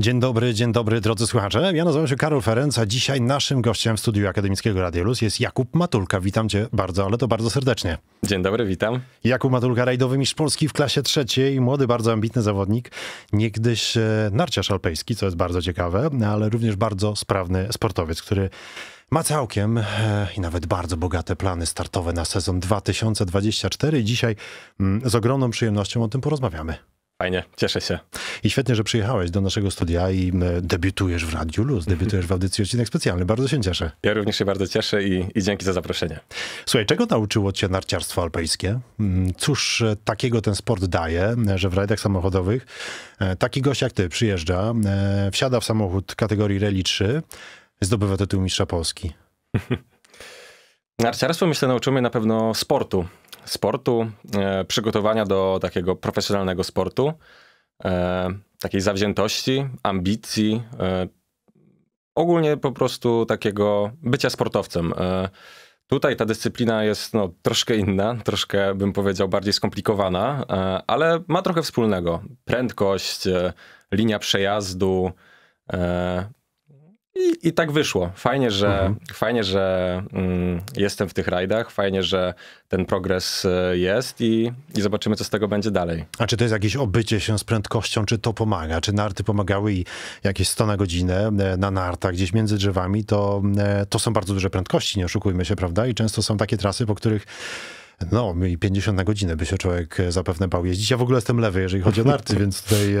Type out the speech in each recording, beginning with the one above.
Dzień dobry, dzień dobry drodzy słuchacze. Ja nazywam się Karol Ferenc, a dzisiaj naszym gościem w studiu Akademickiego Radio Luz jest Jakub Matulka. Witam cię bardzo, ale to bardzo serdecznie. Dzień dobry, witam. Jakub Matulka, rajdowy mistrz Polski w klasie trzeciej, młody, bardzo ambitny zawodnik, niegdyś e, narciarz alpejski, co jest bardzo ciekawe, ale również bardzo sprawny sportowiec, który ma całkiem e, i nawet bardzo bogate plany startowe na sezon 2024. Dzisiaj mm, z ogromną przyjemnością o tym porozmawiamy. Fajnie, cieszę się. I świetnie, że przyjechałeś do naszego studia i debiutujesz w Radiu Luz, debiutujesz w audycji Odcinek Specjalny. Bardzo się cieszę. Ja również się bardzo cieszę i, i dzięki za zaproszenie. Słuchaj, czego nauczyło cię narciarstwo alpejskie? Cóż e, takiego ten sport daje, e, że w rajdach samochodowych e, taki gość jak ty przyjeżdża, wsiada w samochód kategorii Rally 3, zdobywa tytuł mistrza Polski. Narciarstwo myślę nauczyło mnie na pewno sportu, sportu, e, przygotowania do takiego profesjonalnego sportu, e, takiej zawziętości, ambicji, e, ogólnie po prostu takiego bycia sportowcem. Tutaj ta dyscyplina jest no, troszkę inna, troszkę bym powiedział bardziej skomplikowana, ale ma trochę wspólnego. Prędkość, linia przejazdu, i, I, tak wyszło. Fajnie, że, mhm. fajnie, że mm, jestem w tych rajdach, fajnie, że ten progres e, jest i, i zobaczymy, co z tego będzie dalej. A czy to jest jakieś obycie się z prędkością, czy to pomaga? Czy narty pomagały i jakieś 100 na godzinę e, na nartach gdzieś między drzewami, to, e, to są bardzo duże prędkości, nie oszukujmy się, prawda? I często są takie trasy, po których no, i 50 na godzinę by się człowiek e, zapewne bał jeździć. Ja w ogóle jestem lewy, jeżeli chodzi o narty, więc tutaj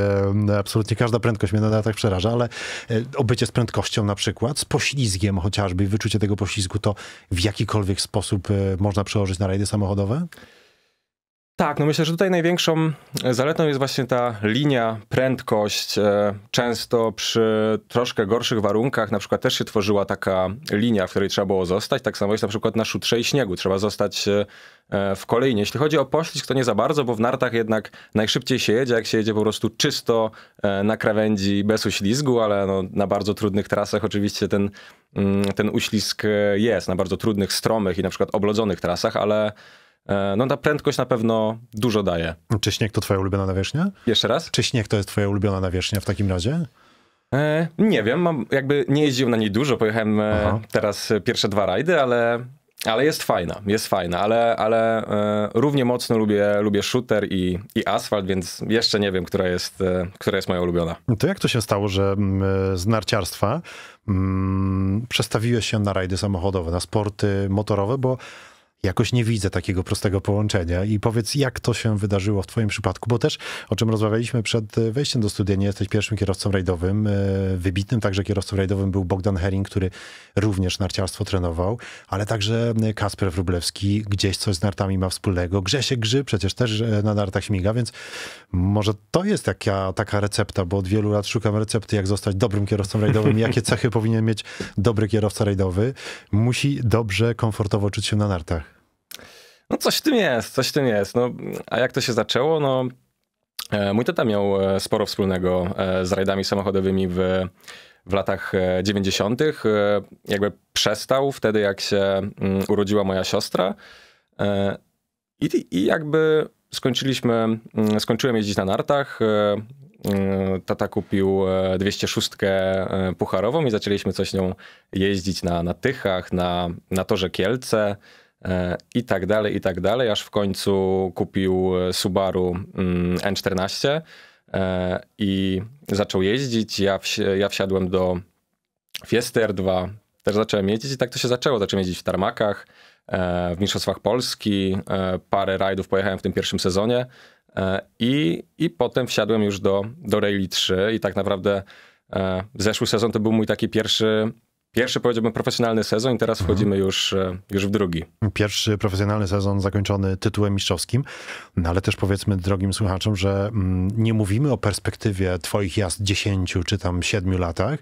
e, absolutnie każda prędkość mnie na tak przeraża, ale e, obycie z prędkością na przykład, z poślizgiem chociażby i wyczucie tego poślizgu, to w jakikolwiek sposób e, można przełożyć na rajdy samochodowe? Tak, no myślę, że tutaj największą zaletą jest właśnie ta linia, prędkość. E, często przy troszkę gorszych warunkach na przykład też się tworzyła taka linia, w której trzeba było zostać. Tak samo jest na przykład na szutrze i śniegu. Trzeba zostać e, e, w kolejnie. Jeśli chodzi o poślizg, to nie za bardzo, bo w nartach jednak najszybciej się jedzie, jak się jedzie po prostu czysto na krawędzi bez uślizgu, ale no, na bardzo trudnych trasach oczywiście ten, mm, ten uślizg jest, na bardzo trudnych, stromych i na przykład oblodzonych trasach, ale E, no ta prędkość na pewno dużo daje. Czy śnieg to twoja ulubiona nawierzchnia? Jeszcze raz? Czy śnieg to jest twoja ulubiona nawierzchnia w takim razie? E, nie wiem, mam, jakby nie jeździłem na niej dużo, pojechałem e, teraz pierwsze dwa rajdy, ale, ale jest fajna, jest fajna, ale, ale e, równie mocno lubię, lubię shooter i, i asfalt, więc jeszcze nie wiem, która jest, e, która jest moja ulubiona. To jak to się stało, że mm, e, z narciarstwa mm, przestawiłeś się na rajdy samochodowe, na sporty motorowe, bo Jakoś nie widzę takiego prostego połączenia. I powiedz, jak to się wydarzyło w Twoim przypadku? Bo też, o czym rozmawialiśmy przed e, wejściem do studia, nie jesteś pierwszym kierowcą rajdowym. E, wybitnym także kierowcą rajdowym był Bogdan Hering, który również narciarstwo trenował, ale także e, Kasper Wrublewski gdzieś coś z nartami ma wspólnego. Grzesiek Grzy przecież też na nartach śmiga, więc może to jest taka, taka recepta, bo od wielu lat szukam recepty, jak zostać dobrym kierowcą rajdowym, jakie cechy powinien mieć dobry kierowca rajdowy. Musi dobrze, komfortowo czuć się na nartach. No coś w tym jest, coś w tym jest. No, a jak to się zaczęło? No, e, mój tata miał e, sporo wspólnego e, z rajdami samochodowymi w, w latach 90. Jakby przestał wtedy, jak się mm, urodziła moja siostra. I, i jakby skończyliśmy, mm, skończyłem jeździć na nartach. Mm, tata kupił 206 pucharową i zaczęliśmy coś nią jeździć na, na Tychach, na, na Torze Kielce i tak dalej, i tak dalej, aż w końcu kupił e, Subaru mm, N14 e, i zaczął jeździć. Ja, wsi- ja wsiadłem do Fiesty R2, też zacząłem jeździć i tak to się zaczęło. Zacząłem jeździć w tarmakach, e, w Mistrzostwach Polski, parę rajdów pojechałem w tym pierwszym sezonie i, i potem wsiadłem już do, do Rally 3 i tak naprawdę zeszły sezon to był mój taki pierwszy Pierwszy powiedziałbym profesjonalny sezon i teraz wchodzimy mhm. już, e, już w drugi. Pierwszy profesjonalny sezon zakończony tytułem mistrzowskim, no ale też powiedzmy drogim słuchaczom, że mm, nie mówimy o perspektywie twoich jazd 10 czy tam 7 latach.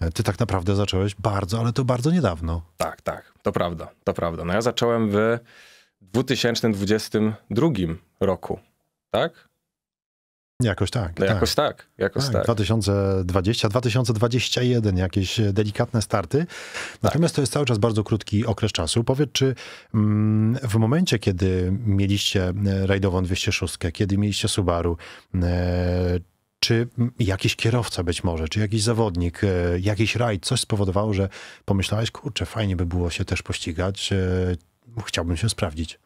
E, ty tak naprawdę zacząłeś bardzo, ale to bardzo niedawno. Tak, tak, to prawda, to prawda. No ja zacząłem w 2022 roku, tak? Jakoś tak. No tak. Jakoś tak. Jakoś tak, tak. 2020, 2021 jakieś e, delikatne starty. Tak. Natomiast tak. to jest cały czas bardzo krótki okres czasu. Powiedz, czy mm, w momencie, kiedy mieliście e, rajdową 206, kiedy mieliście Subaru, e, czy jakiś kierowca być może, czy jakiś zawodnik, jakiś rajd, coś spowodowało, że pomyślałeś, kurczę, fajnie by było się też pościgać, chciałbym się sprawdzić?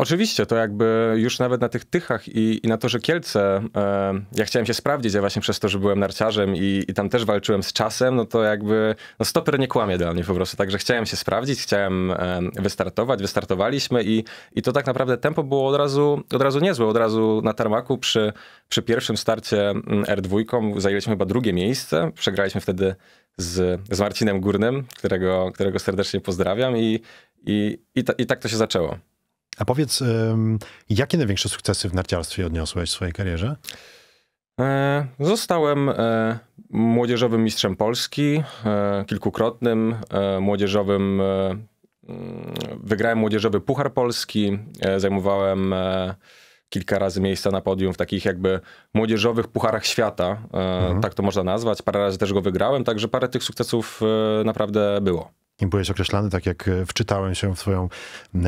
Oczywiście, to jakby już nawet na tych Tychach i, i na to, że Kielce, e, ja chciałem się sprawdzić, ja właśnie przez to, że byłem narciarzem i, i tam też walczyłem z czasem, no to jakby no stoper nie kłamie dla mnie po prostu, także chciałem się sprawdzić, chciałem e, wystartować, wystartowaliśmy i, i to tak naprawdę tempo było od razu, od razu niezłe, od razu na tarmaku przy, przy pierwszym starcie mm, R2 zajęliśmy chyba drugie miejsce, przegraliśmy wtedy z, z Marcinem Górnym, którego, którego serdecznie pozdrawiam i, i, i, ta, i tak to się zaczęło. A powiedz, jakie największe sukcesy w narciarstwie odniosłeś w swojej karierze? E, zostałem e, młodzieżowym mistrzem Polski, e, kilkukrotnym młodzieżowym. Mm, wygrałem młodzieżowy Puchar Polski, zajmowałem kilka razy miejsca na podium w takich jakby młodzieżowych pucharach świata, mhm. tak to można nazwać. Parę razy też go wygrałem, także parę tych sukcesów naprawdę było byłeś określany, tak jak e, wczytałem się w swoją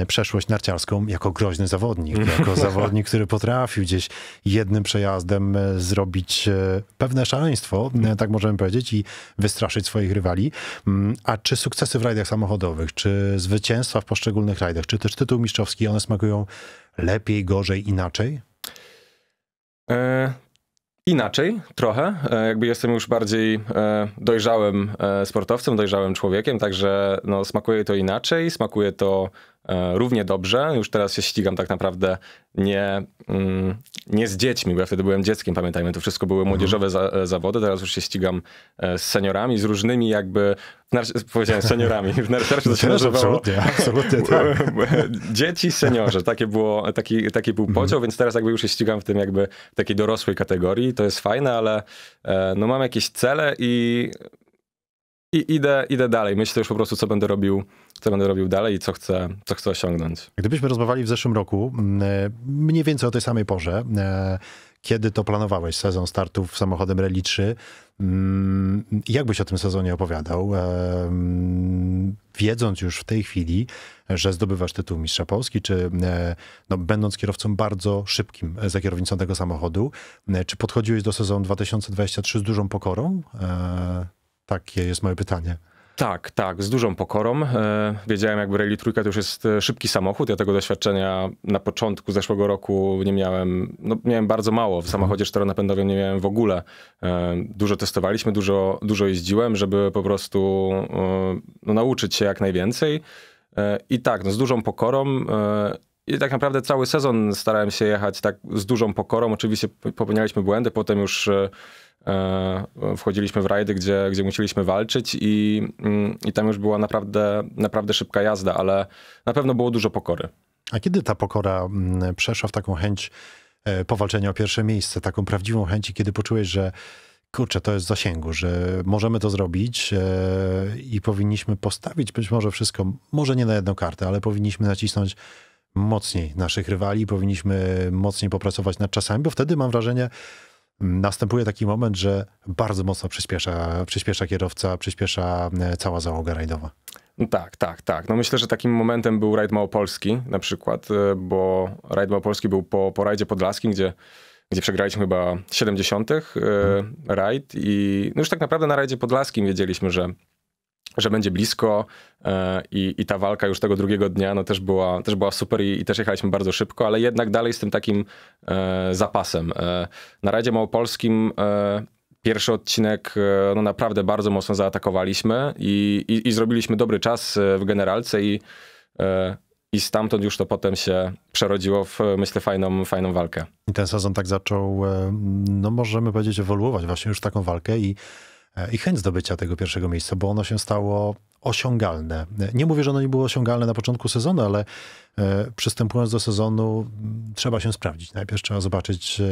przeszłość narciarską, jako groźny zawodnik, jako zawodnik, który potrafił gdzieś jednym przejazdem e, zrobić e, pewne szaleństwo, tak możemy powiedzieć, i wystraszyć swoich rywali. A czy sukcesy w rajdach samochodowych, czy zwycięstwa w poszczególnych rajdach, czy też tytuł mistrzowski, one smakują lepiej, gorzej, inaczej? E, inaczej trochę. E, jakby jestem już bardziej e, dojrzałym e, sportowcem, dojrzałym człowiekiem, także no, smakuje to inaczej, smakuje to E, równie dobrze. Już teraz się ścigam tak naprawdę nie, mm, nie z dziećmi, bo ja wtedy byłem dzieckiem, pamiętajmy, to wszystko były mhm. młodzieżowe za, e, zawody, teraz już się ścigam e, z seniorami, z różnymi jakby, powiedziałem seniorami, w narciarstwie to się nazywało. Absolutnie, absolutnie tak. Dzieci, i takie było, taki, taki był mhm. podział, więc teraz jakby już się ścigam w tym jakby w takiej dorosłej kategorii, to jest fajne, ale no mam jakieś cele i i idę, idę dalej. Myślę już po prostu, co będę robił strony robił dalej i co chce, co chce osiągnąć. Gdybyśmy rozmawiali w zeszłym roku, mm, e, mniej więcej o tej samej porze, e, kiedy to planowałeś sezon startów samochodem Rally 3? Mm, jak byś o tym sezonie opowiadał? E, mm, wiedząc już w tej chwili, że zdobywasz tytuł Mistrza Polski, czy no, będąc kierowcą bardzo szybkim za kierownicą tego samochodu, czy podchodziłeś do sezonu 2023 z dużą pokorą? Takie jest moje pytanie. Tak, tak, z dużą pokorą. E, wiedziałem, jakby Rally Trójka to już jest e, szybki samochód. Ja tego doświadczenia na początku zeszłego roku nie miałem, no miałem bardzo mało. W samochodzie czteronapędowym nie miałem w ogóle. E, dużo testowaliśmy, dużo, dużo jeździłem, żeby po prostu no, nauczyć się jak najwięcej. I tak, no, z dużą pokorą. I tak naprawdę cały sezon starałem się jechać tak z dużą pokorą. Oczywiście popełnialiśmy błędy, potem już E, wchodziliśmy w rajdy, gdzie, gdzie musieliśmy walczyć i, mm, i tam już była naprawdę, naprawdę szybka jazda, ale na pewno było dużo pokory. A kiedy ta pokora mm, przeszła w taką chęć e, powalczenia o pierwsze miejsce, taką prawdziwą chęć, kiedy poczułeś, że kurczę, to jest w zasięgu, że możemy to zrobić e, i powinniśmy postawić być może wszystko, może nie na jedną kartę, ale powinniśmy nacisnąć mocniej naszych rywali, powinniśmy mocniej popracować nad czasami, bo wtedy mam wrażenie, następuje taki moment, że bardzo mocno przyspiesza, przyspiesza kierowca, przyspiesza e, cała załoga rajdowa. No tak, tak, tak. No myślę, że takim momentem był rajd Małopolski na przykład, e, bo rajd Małopolski był po, po rajdzie podlaskim, gdzie gdzie przegraliśmy chyba 70. E, mhm. rajd i no już tak naprawdę na rajdzie podlaskim wiedzieliśmy, że że będzie blisko e, i, i ta walka już tego drugiego dnia no też, była, też była super i, i też jechaliśmy bardzo szybko, ale jednak dalej z tym takim e, zapasem. E, na Radzie Małopolskim pierwszy odcinek no naprawdę bardzo mocno zaatakowaliśmy i, i, i zrobiliśmy dobry czas w generalce i, i stamtąd już to potem się przerodziło w, myślę, fajną, fajną walkę. I ten sezon tak zaczął, no możemy powiedzieć, ewoluować właśnie już taką walkę i E, i chęć zdobycia tego pierwszego miejsca, bo ono się stało osiągalne. Nie mówię, że ono nie było osiągalne na początku sezonu, ale e, przystępując do sezonu mm, trzeba się sprawdzić. Najpierw trzeba zobaczyć, e,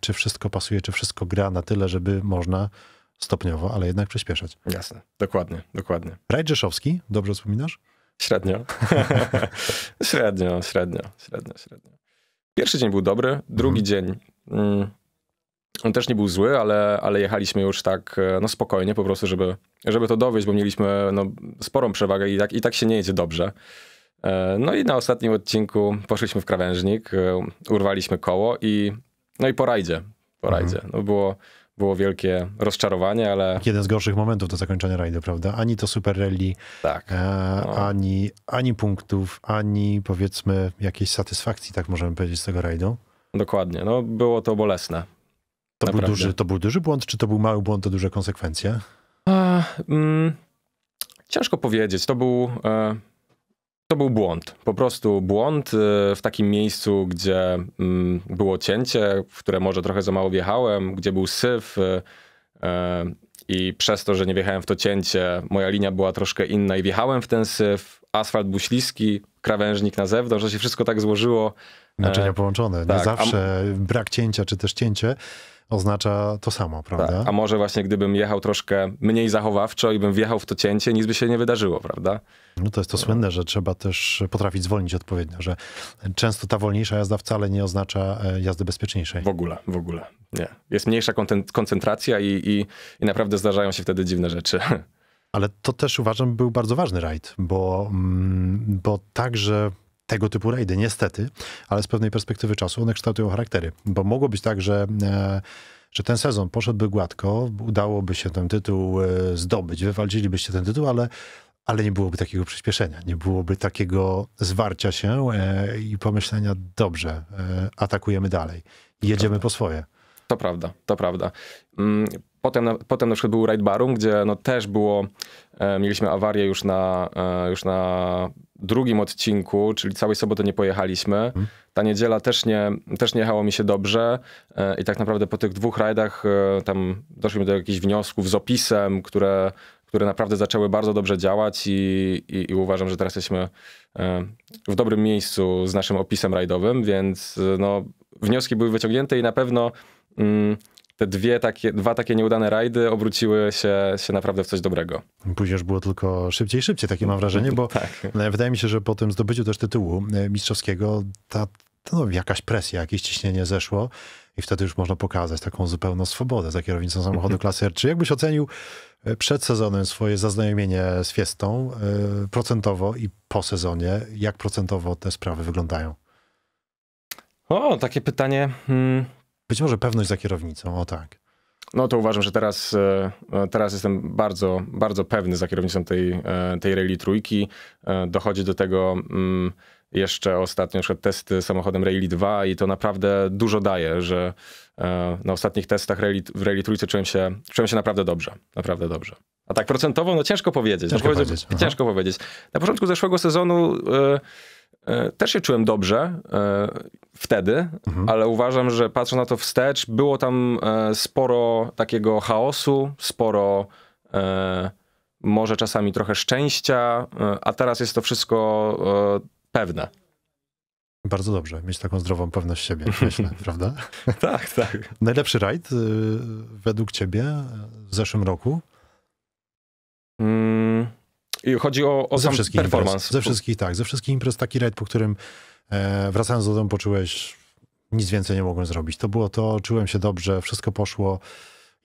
czy wszystko pasuje, czy wszystko gra na tyle, żeby można stopniowo, ale jednak przyspieszać. Jasne, dokładnie, dokładnie. Raj Rzeszowski, dobrze wspominasz? Średnio. średnio, średnio, średnio, średnio. Pierwszy dzień był dobry, drugi mhm. dzień... Mm on też nie był zły, ale, ale jechaliśmy już tak e, no spokojnie po prostu, żeby, żeby to dowieść, bo mieliśmy no, sporą przewagę i tak, i tak się nie jedzie dobrze. E, no i na ostatnim odcinku poszliśmy w krawężnik, e, urwaliśmy koło i no i po rajdzie. Po mhm. rajdzie. No było, było wielkie rozczarowanie, ale... Jeden z gorszych momentów do zakończenia rajdu, prawda? Ani to Super Rally, tak. no. ani, ani punktów, ani powiedzmy jakiejś satysfakcji, tak możemy powiedzieć, z tego rajdu. Dokładnie. No było to bolesne. To był, duży, to był duży błąd, czy to był mały błąd, to duże konsekwencje? A, mm, ciężko powiedzieć. To był, e, to był błąd. Po prostu błąd e, w takim miejscu, gdzie m, mm, było cięcie, w które może trochę za mało wjechałem, gdzie był syf. E, e, i przez to, że nie wjechałem w to cięcie, moja linia była troszkę inna i wjechałem w ten syf, asfalt był śliski, krawężnik na zewnątrz, że się wszystko tak złożyło. Naczynia e, połączone. Nie tak, zawsze a... brak cięcia, czy też cięcie oznacza to samo, tak, prawda? Tak. A może właśnie gdybym jechał troszkę mniej zachowawczo i bym wjechał w to cięcie, nic by się nie wydarzyło, prawda? No to jest to no. słynne, że trzeba też potrafić zwolnić odpowiednio, że często ta wolniejsza jazda wcale nie oznacza e, jazdy bezpieczniejszej. W ogóle, w ogóle. Nie. Jest mniejsza koncentracja i, i, i naprawdę zdarzają się wtedy dziwne rzeczy. Ale to też uważam był bardzo ważny rajd, bo, mm, bo także tego typu rajdy, niestety, ale z pewnej perspektywy czasu one kształtują charaktery, bo mogło być tak, że e, że ten sezon poszedłby gładko, udałoby się ten tytuł e, zdobyć, wywalczylibyście ten tytuł, ale, ale nie byłoby takiego przyspieszenia, nie byłoby takiego zwarcia się e, i pomyślenia, dobrze, atakujemy dalej, jedziemy po swoje. To prawda, to prawda. Mm, potem, potem na przykład był Raid Barum, gdzie no też było E, mieliśmy awarię już na, e, już na drugim odcinku, czyli całej soboty nie pojechaliśmy. Mhm. Ta niedziela też nie, też nie jechało mi się dobrze e, i tak naprawdę po tych dwóch rajdach tam doszliśmy do jakichś wniosków z opisem, które, które naprawdę zaczęły bardzo dobrze działać i, i, i, uważam, że teraz jesteśmy w dobrym miejscu z naszym opisem rajdowym, więc no, wnioski były wyciągnięte i na pewno... Mm, te dwie takie, dwa takie nieudane rajdy obróciły się, się naprawdę w coś dobrego. Później już było tylko szybciej, szybciej, takie mam wrażenie, bo tak. E, wydaje mi się, że po tym zdobyciu też tytułu e, mistrzowskiego ta, no, jakaś presja, jakieś ciśnienie zeszło i wtedy już można pokazać taką zupełną swobodę za kierownicą samochodu klasy r czy Jakbyś ocenił e, przed sezonem swoje zaznajomienie z Fiestą procentowo i po sezonie, jak procentowo te sprawy wyglądają? O, takie pytanie. Hmm. Być może pewność za kierownicą, o tak. No to uważam, że teraz, e, e, teraz jestem bardzo, bardzo pewny za kierownicą tej, e, tej Rally Trójki. Dochodzi do tego mm, jeszcze ostatnio na testy samochodem Rally 2 i to naprawdę dużo daje, że na ostatnich testach Rally, w Rally Trójce czułem się, czułem się naprawdę dobrze, naprawdę dobrze. A tak procentowo, no ciężko powiedzieć. No ciężko, no, powiedzieć. ciężko powiedzieć. Na początku zeszłego sezonu... Yy, E, też się czułem dobrze e, wtedy, mhm. ale uważam, że patrząc na to wstecz, było tam e, sporo takiego chaosu, sporo może czasami trochę szczęścia, a teraz jest to wszystko pewne. Bardzo dobrze, mieć taką zdrową pewność siebie, myślę, prawda? tak, tak. Najlepszy rajd y, według ciebie w zeszłym roku? Mm. Chodzi o, o ze sam performance. Imprez, ze wszystkich, tak. Ze wszystkich imprez taki rajd, po którym e, wracając do domu poczułeś, nic więcej nie mogłem zrobić. To było to, czułem się dobrze, wszystko poszło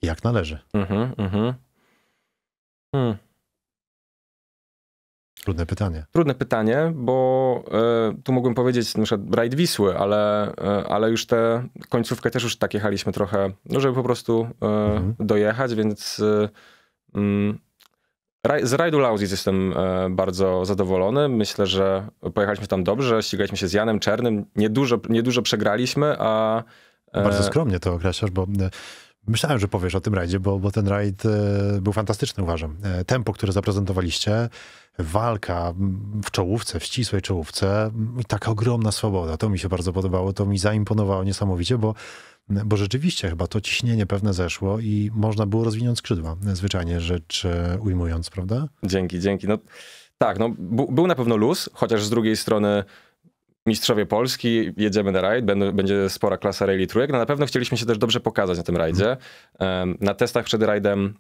jak należy. Mhm, mhm. Hmm. Trudne pytanie. Trudne pytanie, bo y, tu mógłbym powiedzieć na przykład Raid Wisły, ale, y, ale już te końcówkę też już tak jechaliśmy trochę, no żeby po prostu y, mhm. dojechać, więc mm, z rajdu Lausitz jestem e, bardzo zadowolony. Myślę, że pojechaliśmy tam dobrze, ścigaliśmy się z Janem Czernym, niedużo, niedużo przegraliśmy, a... E, bardzo skromnie to określasz, bo e, myślałem, że powiesz o tym rajdzie, bo, bo ten rajd był fantastyczny, uważam. Tempo, które zaprezentowaliście, walka w czołówce, w ścisłej czołówce i taka ogromna swoboda. To mi się bardzo podobało, to mi zaimponowało niesamowicie, bo bo rzeczywiście chyba to ciśnienie pewne zeszło i można było rozwinąć skrzydła, zwyczajnie rzecz e, ujmując, prawda? Dzięki, dzięki. No, tak, no, był na pewno luz, chociaż z drugiej strony mistrzowie Polski, jedziemy na rajd, będzie spora klasa rally trójek. No, na pewno chcieliśmy się też dobrze pokazać na tym rajdzie. Mhm. Na testach przed rajdem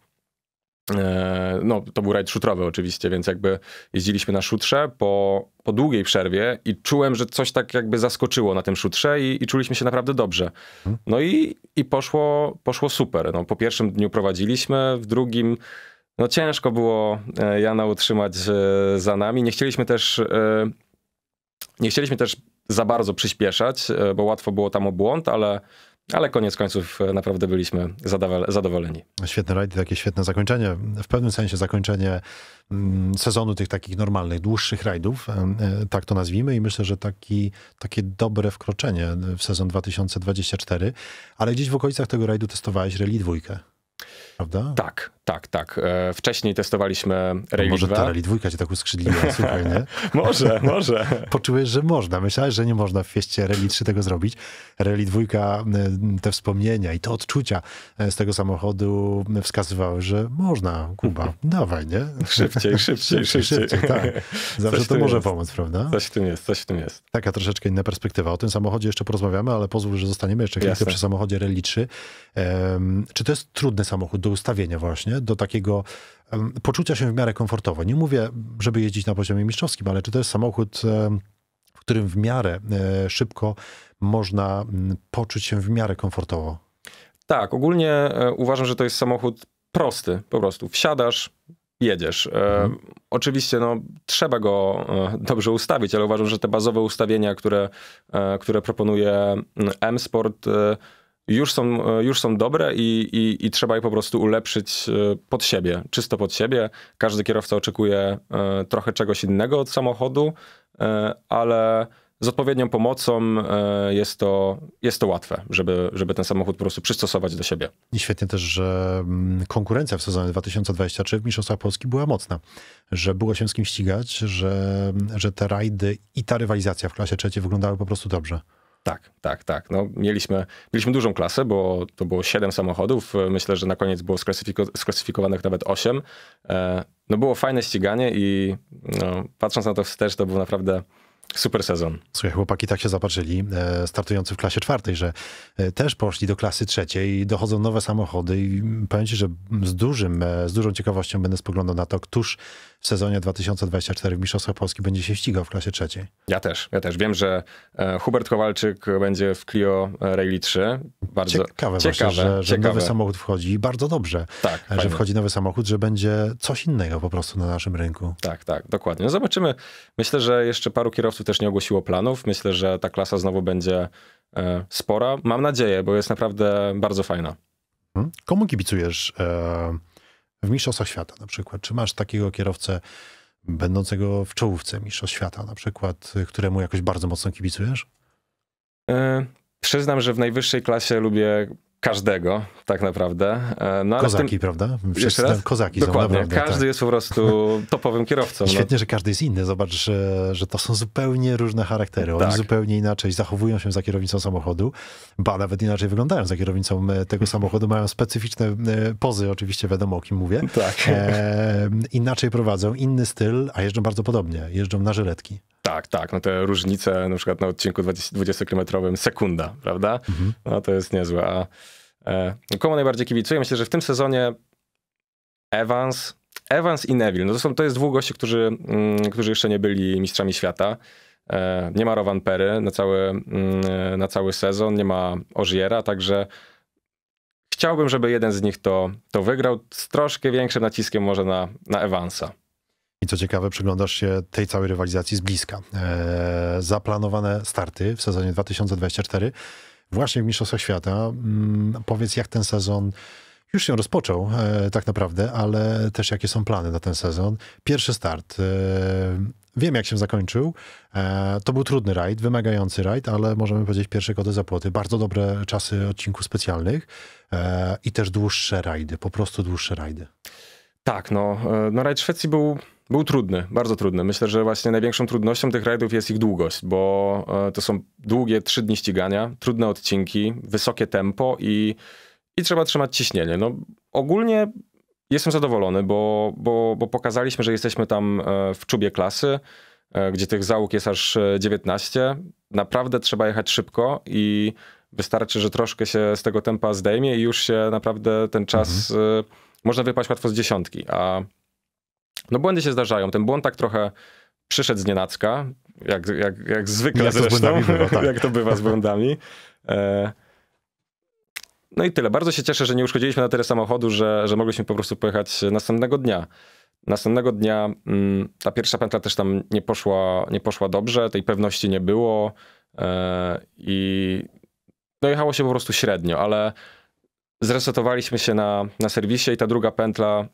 E, no, to był rajd szutrowy oczywiście, więc jakby jeździliśmy na szutrze po, po długiej przerwie i czułem, że coś tak jakby zaskoczyło na tym szutrze i, i czuliśmy się naprawdę dobrze. Mhm. No i, i poszło, poszło super. No, po pierwszym dniu prowadziliśmy, w drugim no ciężko było e, Jana utrzymać e, za nami. Nie chcieliśmy też nie chcieliśmy też za bardzo przyspieszać, bo łatwo było tam o błąd, ale ale koniec końców e, naprawdę byliśmy zadowoleni. Świetne rajd, takie świetne zakończenie, w pewnym sensie zakończenie mm, sezonu tych takich normalnych, dłuższych rajdów, e, e, tak to nazwijmy i myślę, że taki, takie dobre wkroczenie w sezon 2024, ale gdzieś w okolicach tego rajdu testowałeś Rally dwójkę. prawda? Tak, tak, tak. E, wcześniej testowaliśmy Rally Może ta Rally 2 cię tak uskrzydliła, słuchaj, nie? może, może. Poczułeś, że można. Myślałeś, że nie można w fieście Rally 3 tego zrobić. Rally 2, e, te wspomnienia i te odczucia e, z tego samochodu wskazywały, że można, Kuba, dawaj, nie? Szybciej, szybciej, szybciej. szybciej, tak. Zawsze coś to może jest. pomóc, prawda? Coś w tym jest, coś w tym jest. Taka troszeczkę inna perspektywa. O tym samochodzie jeszcze porozmawiamy, ale pozwól, że zostaniemy jeszcze chwilkę Jasne. przy samochodzie Rally 3. Um, czy to jest trudny samochód do ustawienia właśnie? do takiego poczucia się w miarę komfortowo. Nie mówię, żeby jeździć na poziomie mistrzowskim, ale czy to jest samochód, w którym w miarę e, szybko można mm, poczuć się w miarę komfortowo? Tak, ogólnie e, uważam, że to jest samochód prosty, po prostu. Wsiadasz, jedziesz. E, mhm. oczywiście no, trzeba go dobrze ustawić, ale uważam, że te bazowe ustawienia, które, które proponuje mm, M-Sport, już są, e, już są dobre i, i, i, trzeba je po prostu ulepszyć e, pod siebie, czysto pod siebie. Każdy kierowca oczekuje e, trochę czegoś innego od samochodu, ale z odpowiednią pomocą jest to, jest to łatwe, żeby, żeby ten samochód po prostu przystosować do siebie. I świetnie też, że mm, konkurencja w sezonie 2023 w Mistrzostwach Polski była mocna, że było się z kim ścigać, że, że te rajdy i ta rywalizacja w klasie trzeciej wyglądały po prostu dobrze. Tak, tak, tak. No, mieliśmy, mieliśmy dużą klasę, bo to było 7 samochodów. Myślę, że na koniec było sklasyfiko- sklasyfikowanych nawet 8. E, no było fajne ściganie i no, patrząc na to wstecz, to był naprawdę super sezon. Słuchaj, chłopaki tak się zapatrzyli, e, startujący w klasie czwartej, że e, też poszli do klasy trzeciej i dochodzą nowe samochody i powiem ci, że z, dużym, z dużą ciekawością będę spoglądał na to, któż w sezonie 2024 w Mistrzostwach Polski będzie się ścigał w klasie trzeciej. Ja też, ja też. Wiem, że e, Hubert Kowalczyk będzie w Clio Rally 3. Bardzo ciekawe, ciekawe właśnie, że, że nowy samochód wchodzi i bardzo dobrze, tak, e, że fajnie. wchodzi nowy samochód, że będzie coś innego po prostu na naszym rynku. Tak, tak, dokładnie. No zobaczymy. Myślę, że jeszcze paru kierowców też nie ogłosiło planów. Myślę, że ta klasa znowu będzie e, spora. Mam nadzieję, bo jest naprawdę bardzo fajna. Mhm. Komu kibicujesz e, w Mistrzostwach Świata na przykład? Czy masz takiego kierowcę będącego w czołówce Mistrzostw Świata na przykład, któremu jakoś bardzo mocno kibicujesz? Yy, przyznam, że w najwyższej klasie lubię każdego, tak naprawdę. E, no, kozaki, tym... prawda? Wszyscy Jeszcze raz? Kozaki Dokładnie. są, naprawdę. Tak. Każdy tak. jest po prostu topowym kierowcą. No. świetnie, no. że każdy jest inny. Zobacz, że, że to są zupełnie różne charaktery. Oni tak. zupełnie inaczej zachowują się za kierownicą samochodu, ba, nawet inaczej wyglądają za kierownicą e, tego mhm. samochodu. Mają specyficzne e, pozy, oczywiście wiadomo o kim mówię. Tak. E, inaczej prowadzą, inny styl, a jeżdżą bardzo podobnie. Jeżdżą na żyletki. Tak, tak. No te różnice na przykład na odcinku 20-kilometrowym sekunda, prawda? Mhm. No to jest niezłe. A e, komu najbardziej kibicuję? Myślę, że w tym sezonie Evans, Evans i Neville. No to, są, to jest dwóch gości, którzy, mm, którzy jeszcze nie byli mistrzami świata. E, nie ma Rowan Perry na cały, mm, na cały sezon, nie ma Ożiera, także chciałbym, żeby jeden z nich to, to wygrał z troszkę większym naciskiem może na, na Evansa. I co ciekawe, przyglądasz się tej całej rywalizacji z bliska. Eee, zaplanowane starty w sezonie 2024 właśnie w Mistrzostwach Świata. Mm, powiedz, jak ten sezon już się rozpoczął e, tak naprawdę, ale też jakie są plany na ten sezon. Pierwszy start. E, wiem, jak się zakończył. E, to był trudny rajd, wymagający rajd, ale możemy powiedzieć pierwsze kody zapłaty. Bardzo dobre czasy odcinków specjalnych e, i też dłuższe rajdy, po prostu dłuższe rajdy. Tak, no, e, no rajd Szwecji był był trudny, bardzo trudny. Myślę, że właśnie największą trudnością tych rajdów jest ich długość, bo e, to są długie trzy dni ścigania, trudne odcinki, wysokie tempo i, i trzeba trzymać ciśnienie. No, ogólnie jestem zadowolony, bo, bo, bo pokazaliśmy, że jesteśmy tam e, w czubie klasy, e, gdzie tych załóg jest aż 19. Naprawdę trzeba jechać szybko i wystarczy, że troszkę się z tego tempa zdejmie i już się naprawdę ten czas mhm. można wypaść łatwo z dziesiątki, a no błędy się zdarzają. Ten błąd tak trochę przyszedł z nienacka, jak, jak, jak zwykle jak zresztą, to bywa, tak. jak to bywa z błędami. E, no i tyle. Bardzo się cieszę, że nie uszkodziliśmy na tyle samochodu, że, że mogliśmy po prostu pojechać następnego dnia. Następnego dnia mm, ta pierwsza pętla też tam nie poszła, nie poszła dobrze, tej pewności nie było e, i no jechało się po prostu średnio, ale zresetowaliśmy się na, na serwisie i ta druga pętla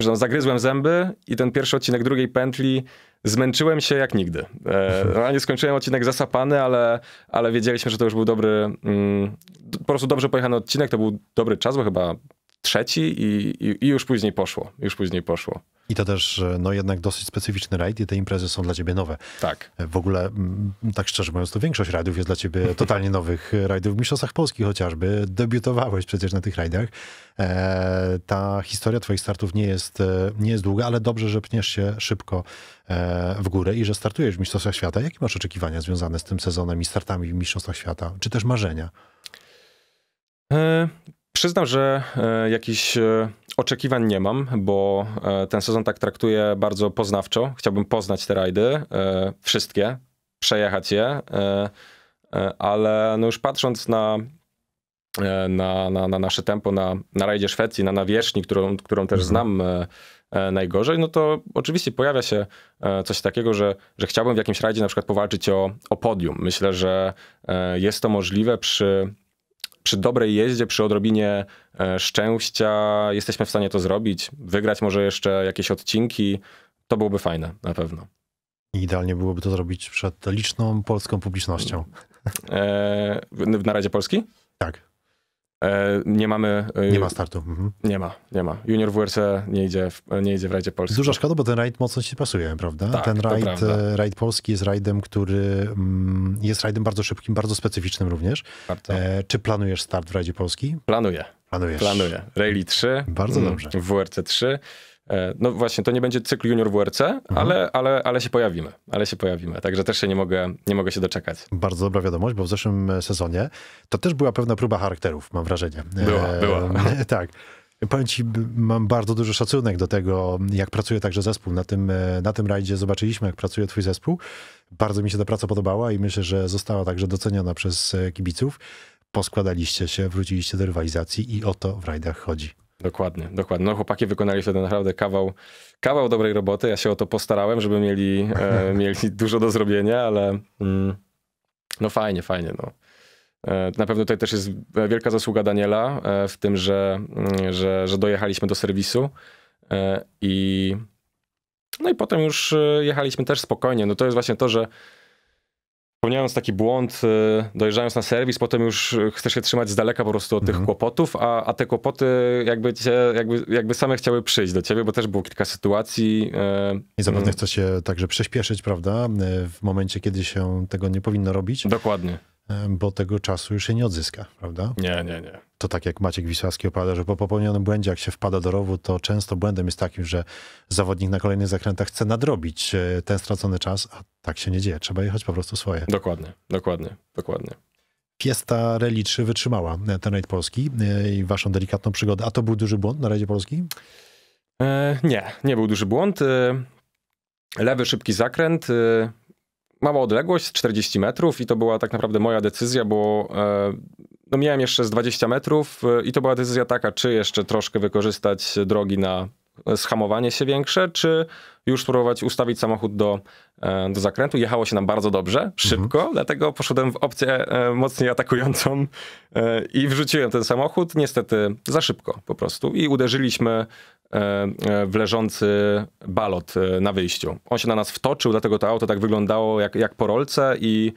że no, zagryzłem zęby i ten pierwszy odcinek drugiej pętli zmęczyłem się jak nigdy. E, no, nie skończyłem odcinek zasapany, ale, ale wiedzieliśmy, że to już był dobry, mm, po prostu dobrze pojechany odcinek, to był dobry czas, bo chyba trzeci i, i, i, już później poszło. Już później poszło. I to też, e, no jednak dosyć specyficzny rajd i te imprezy są dla ciebie nowe. Tak. E, w ogóle, tak szczerze mówiąc, to większość rajdów jest dla ciebie totalnie nowych e, rajdów. W Mistrzostwach Polski chociażby debiutowałeś przecież na tych rajdach. ta historia twoich startów nie jest, nie jest długa, ale dobrze, że pniesz się szybko w górę i że startujesz w Mistrzostwach Świata. Jakie masz oczekiwania związane z tym sezonem i startami w Mistrzostwach Świata? Czy też marzenia? Przyznam, że e, jakiś e, oczekiwań nie mam, bo e, ten sezon tak traktuję bardzo poznawczo. Chciałbym poznać te rajdy, wszystkie, przejechać je, ale no już patrząc na, na, na, na nasze tempo na, na rajdzie Szwecji, na nawierzchni, którą, którą też mhm. znam najgorzej, no to oczywiście pojawia się coś takiego, że, że chciałbym w jakimś rajdzie na przykład powalczyć o, o podium. Myślę, że jest to możliwe przy przy dobrej jeździe, przy odrobinie e, szczęścia jesteśmy w stanie to zrobić. Wygrać może jeszcze jakieś odcinki. To byłoby fajne na pewno. Idealnie byłoby to zrobić przed liczną polską publicznością. E, na Radzie Polski? Tak. E, nie mamy... E, nie ma startu. Mhm. Nie ma, nie ma. Junior WRC nie idzie w, nie idzie w rajdzie polskim. Duża szkoda, bo ten rajd mocno się pasuje, prawda? Tak, ten rajd, prawda. E, rajd polski jest rajdem, który mm, jest rajdem bardzo szybkim, bardzo specyficznym również. Bardzo. czy planujesz start w rajdzie polski? Planuję. Planujesz. Planuję. Rally 3. Bardzo mm, dobrze. WRC 3. E, no właśnie, to nie będzie cykl junior WRC, mhm. ale, ale, ale się pojawimy, ale się pojawimy, także też się nie mogę, nie mogę się doczekać. Bardzo dobra wiadomość, bo w zeszłym e, sezonie to też była pewna próba charakterów, mam wrażenie. Była, e, była. Tak. Powiem ci, mam bardzo duży szacunek do tego, jak pracuje także zespół. Na tym, e, na tym rajdzie zobaczyliśmy, jak pracuje twój zespół. Bardzo mi się ta praca podobała i myślę, że została także doceniona przez kibiców. Poskładaliście się, wróciliście do rywalizacji i o to w rajdach chodzi. Dokładnie, dokładnie. No chłopaki wykonali wtedy naprawdę kawał, kawał dobrej roboty. Ja się o to postarałem, żeby mieli, e, mieli dużo do zrobienia, ale mm, no fajnie, fajnie. No. E, na pewno tutaj też jest wielka zasługa Daniela e, w tym, że, mm, że, że, dojechaliśmy do serwisu e, i no i potem już e, jechaliśmy też spokojnie. No to jest właśnie to, że popełniając taki błąd, y, dojeżdżając na serwis, potem już y, chcesz się trzymać z daleka po prostu od mhm. tych kłopotów, a, a te kłopoty jakby, cię, jakby, jakby same chciały przyjść do ciebie, bo też było kilka sytuacji. Y, I zapewne mm. chce się także przyspieszyć, prawda? W momencie, kiedy się tego nie powinno robić. Dokładnie bo tego czasu już się nie odzyska, prawda? Nie, nie, nie. To tak jak Maciek Wisławski opada, że po popełnionym błędzie, jak się wpada do rowu, to często błędem jest takim, że zawodnik na kolejnych zakrętach chce nadrobić e, ten stracony czas, a tak się nie dzieje. Trzeba jechać po prostu swoje. Dokładnie, dokładnie, dokładnie. Fiesta Rally 3 wytrzymała e, ten rajd Polski e, i waszą delikatną przygodę. A to był duży błąd na rajdzie Polski? E, nie, nie był duży błąd. Lewy szybki zakręt, mała odległość, 40 metrów i to była tak naprawdę moja decyzja, bo e, no miałem jeszcze z 20 metrów e, i to była decyzja taka, czy jeszcze troszkę wykorzystać drogi na e, schamowanie się większe, czy już spróbować ustawić samochód do, do zakrętu. Jechało się nam bardzo dobrze, mhm. szybko, mhm. dlatego poszedłem w opcję mocniej atakującą i wrzuciłem ten samochód, niestety za szybko po prostu i uderzyliśmy E, e, w leżący balot e, na wyjściu. On się na nas wtoczył, dlatego to auto tak wyglądało jak, jak po rolce i,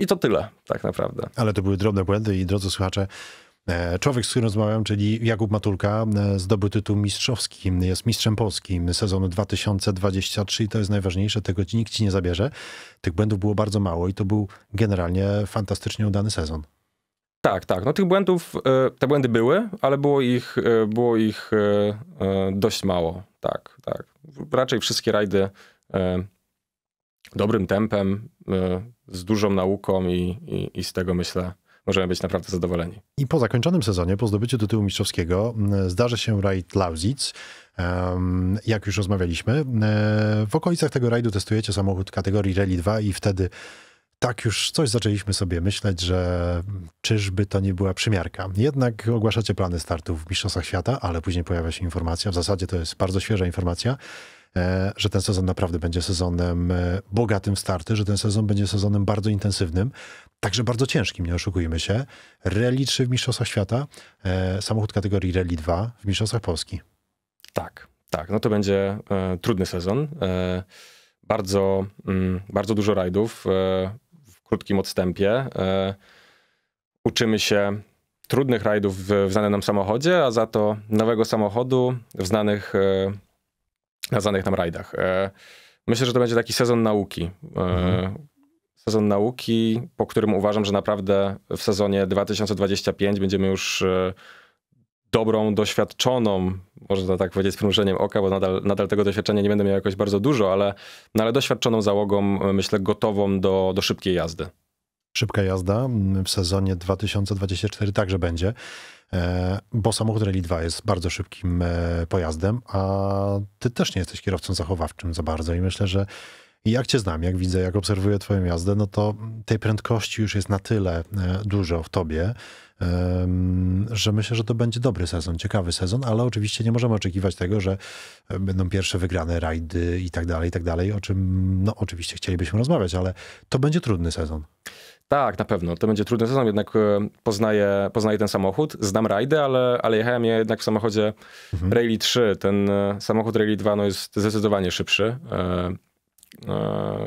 i to tyle tak naprawdę. Ale to były drobne błędy i drodzy słuchacze, Człowiek, z którym rozmawiam, czyli Jakub Matulka, zdobył tytuł mistrzowski, jest mistrzem polskim sezonu 2023 i to jest najważniejsze, tego nikt ci nie zabierze. Tych błędów było bardzo mało i to był generalnie fantastycznie udany sezon. Tak, tak. No tych błędów, e, te błędy były, ale było ich, e, było ich e, dość mało. Tak, tak. Raczej wszystkie rajdy dobrym tempem, z dużą nauką i, i, i z tego myślę, możemy być naprawdę zadowoleni. I po zakończonym sezonie, po zdobyciu tytułu mistrzowskiego, zdarzy się rajd Lausitz. Jak już rozmawialiśmy, w okolicach tego rajdu testujecie samochód kategorii Rally 2 i wtedy tak już coś zaczęliśmy sobie myśleć, że czyżby to nie była przymiarka. Jednak ogłaszacie plany startów w Mistrzostwach Świata, ale później pojawia się informacja, w zasadzie to jest bardzo świeża informacja, e, że ten sezon naprawdę będzie sezonem e, bogatym w starty, że ten sezon będzie sezonem bardzo intensywnym, także bardzo ciężkim, nie oszukujmy się. Rally 3 w Mistrzostwach Świata, e, samochód kategorii Rally 2 w Mistrzostwach Polski. Tak, tak. No to będzie e, trudny sezon. E, bardzo, mm, bardzo dużo rajdów krótkim odstępie. E, uczymy się trudnych rajdów w, znanym nam samochodzie, a za to nowego samochodu w znanych, e, na znanych nam rajdach. E, myślę, że to będzie taki sezon nauki. Mhm. Sezon nauki, po którym uważam, że naprawdę w sezonie 2025 będziemy już dobrą, doświadczoną można tak powiedzieć z przymrużeniem oka, bo nadal, nadal tego doświadczenia nie będę miał jakoś bardzo dużo, ale, no ale doświadczoną załogą, e, myślę, gotową do, do szybkiej jazdy. Szybka jazda w sezonie 2024 także będzie, e, bo samochód Rally 2 jest bardzo szybkim e, pojazdem, a ty też nie jesteś kierowcą zachowawczym za bardzo i myślę, że i jak cię znam, jak widzę, jak obserwuję twoją jazdę, no to tej prędkości już jest na tyle dużo w tobie, że myślę, że to będzie dobry sezon, ciekawy sezon, ale oczywiście nie możemy oczekiwać tego, że e, będą pierwsze wygrane rajdy i tak dalej, i tak dalej, o czym no oczywiście chcielibyśmy rozmawiać, ale to będzie trudny sezon. Tak, na pewno. To będzie trudny sezon, jednak e, poznaję, poznaję ten samochód. Znam rajdy, ale, ale jechałem je jednak w samochodzie mhm. Rally 3. Ten e, samochód Rally 2 no, jest zdecydowanie szybszy.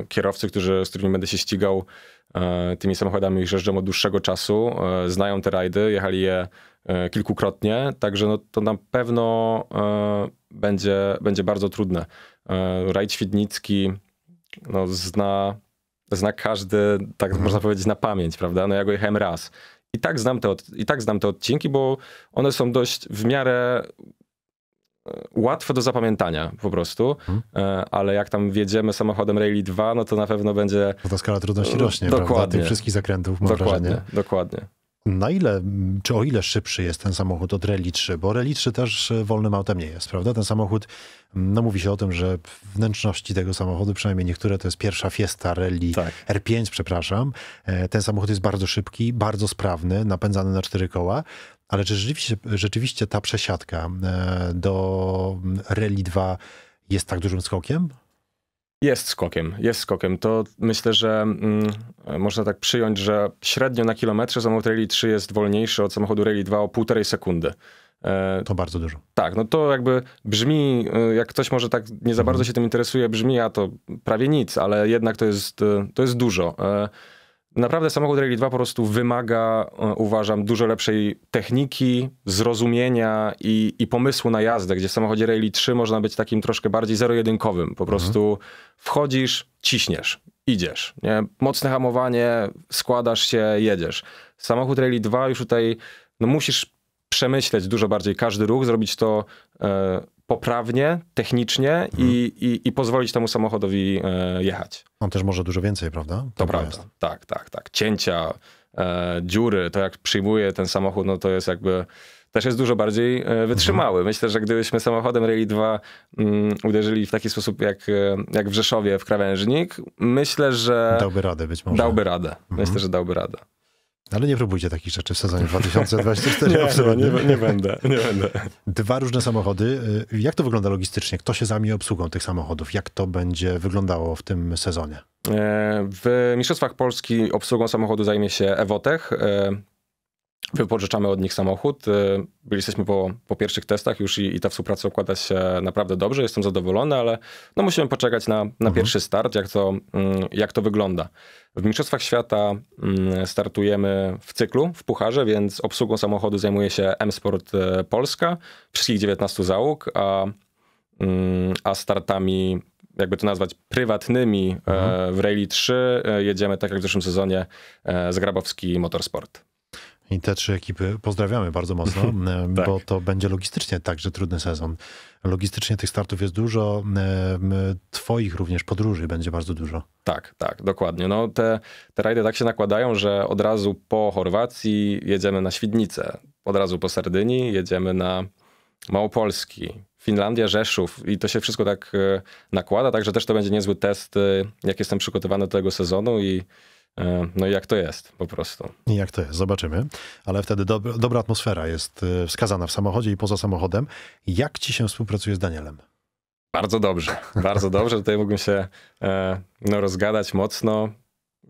Kierowcy, którzy, z którymi będę się ścigał, E, tymi samochodami już jeżdżą od dłuższego czasu, e, znają te rajdy, jechali je e, kilkukrotnie, także no, to na pewno będzie, będzie bardzo trudne. Rajd Świdnicki no, zna, zna każdy, tak mhm. można powiedzieć, na pamięć, prawda? No ja go jechałem raz. I tak, znam te, I tak znam te odcinki, bo one są dość w miarę łatwe do zapamiętania po prostu, hmm. E, ale jak tam wjedziemy samochodem Rally 2, no to na pewno będzie... Bo ta skala trudności rośnie, dokładnie. prawda? Tych wszystkich zakrętów, mam dokładnie, wrażenie. Dokładnie. Na ile, czy o ile szybszy jest ten samochód od Rally 3? Bo Rally 3 też e, wolnym autem nie jest, prawda? Ten samochód, mm, no mówi się o tym, że wnętrzności tego samochodu, przynajmniej niektóre, to jest pierwsza Fiesta Rally tak. R5, przepraszam. E, ten samochód jest bardzo szybki, bardzo sprawny, napędzany na cztery koła, ale czy rzeczywiście, rzeczywiście ta przesiadka e, do Rally 2 jest tak dużym skokiem? Jest skokiem, jest skokiem. To myślę, że mm, można tak przyjąć, że średnio na kilometrze samochód Rally 3 jest wolniejszy od samochodu Rally 2 o półtorej sekundy. E, to bardzo dużo. Tak, no to jakby brzmi, e, jak ktoś może tak nie za mhm. bardzo się tym interesuje, brzmi, a to prawie nic, ale jednak to jest, e, to jest dużo. E, Naprawdę samochód Rally 2 po prostu wymaga, e, uważam, dużo lepszej techniki, zrozumienia i, i pomysłu na jazdę, gdzie w samochodzie Rally 3 można być takim troszkę bardziej zero-jedynkowym. Po mhm. prostu mhm. wchodzisz, ciśniesz, idziesz. Nie? Mocne hamowanie, składasz się, jedziesz. Samochód Rally 2 już tutaj no, musisz przemyśleć dużo bardziej każdy ruch, zrobić to e, poprawnie, technicznie hmm. i, mhm. i, i, pozwolić temu samochodowi e, jechać. On też może dużo więcej, prawda? to prawda, jest. tak, tak, tak. Cięcia, e, dziury, to jak przyjmuje ten samochód, no to jest jakby też jest dużo bardziej e, mhm. wytrzymały. Mhm. Myślę, że gdybyśmy samochodem Rally 2 mm, uderzyli w taki sposób jak, e, jak w Rzeszowie w krawężnik, myślę, że. Dałby radę być może. Dałby radę. Mhm. Myślę, że dałby radę. Ale nie próbujcie takich rzeczy w sezonie 2024. nie, no, nie, nie, nie, będę, nie będę. Dwa różne samochody. Y, jak to wygląda logistycznie? Kto się zajmie obsługą tych samochodów? Jak to będzie wyglądało w tym sezonie? E, w Mistrzostwach Polski obsługą samochodu zajmie się Ewotech. E, Wypożyczamy od nich samochód. E, byliśmy po, po pierwszych testach już i, i, ta współpraca układa się naprawdę dobrze. Jestem zadowolony, ale no musimy poczekać na, na mhm. pierwszy start, jak to, mm, jak to wygląda. W Mistrzostwach Świata mm, startujemy w cyklu, w pucharze, więc obsługą samochodu zajmuje się M-Sport e, Polska, wszystkich 19 załóg, a, mm, a startami jakby to nazwać, prywatnymi e, mhm. w Rally 3 jedziemy, tak jak w zeszłym sezonie, z Grabowski Motorsport. I te trzy ekipy pozdrawiamy bardzo mocno, e, tak. bo to będzie logistycznie także trudny sezon. Logistycznie tych startów jest dużo, e, twoich również podróży będzie bardzo dużo. Tak, tak, dokładnie. No, te, te rajdy tak się nakładają, że od razu po Chorwacji jedziemy na Świdnicę, od razu po Sardynii jedziemy na Małopolski, Finlandia, Rzeszów i to się wszystko tak e, nakłada, także też to będzie niezły test, jak jestem przygotowany do tego sezonu i E, no i jak to jest po prostu. I jak to jest, zobaczymy. Ale wtedy dobra, dobra atmosfera jest e, wskazana w samochodzie i poza samochodem. Jak ci się współpracuje z Danielem? Bardzo dobrze, bardzo dobrze. Tutaj mógłbym się e, no, rozgadać mocno.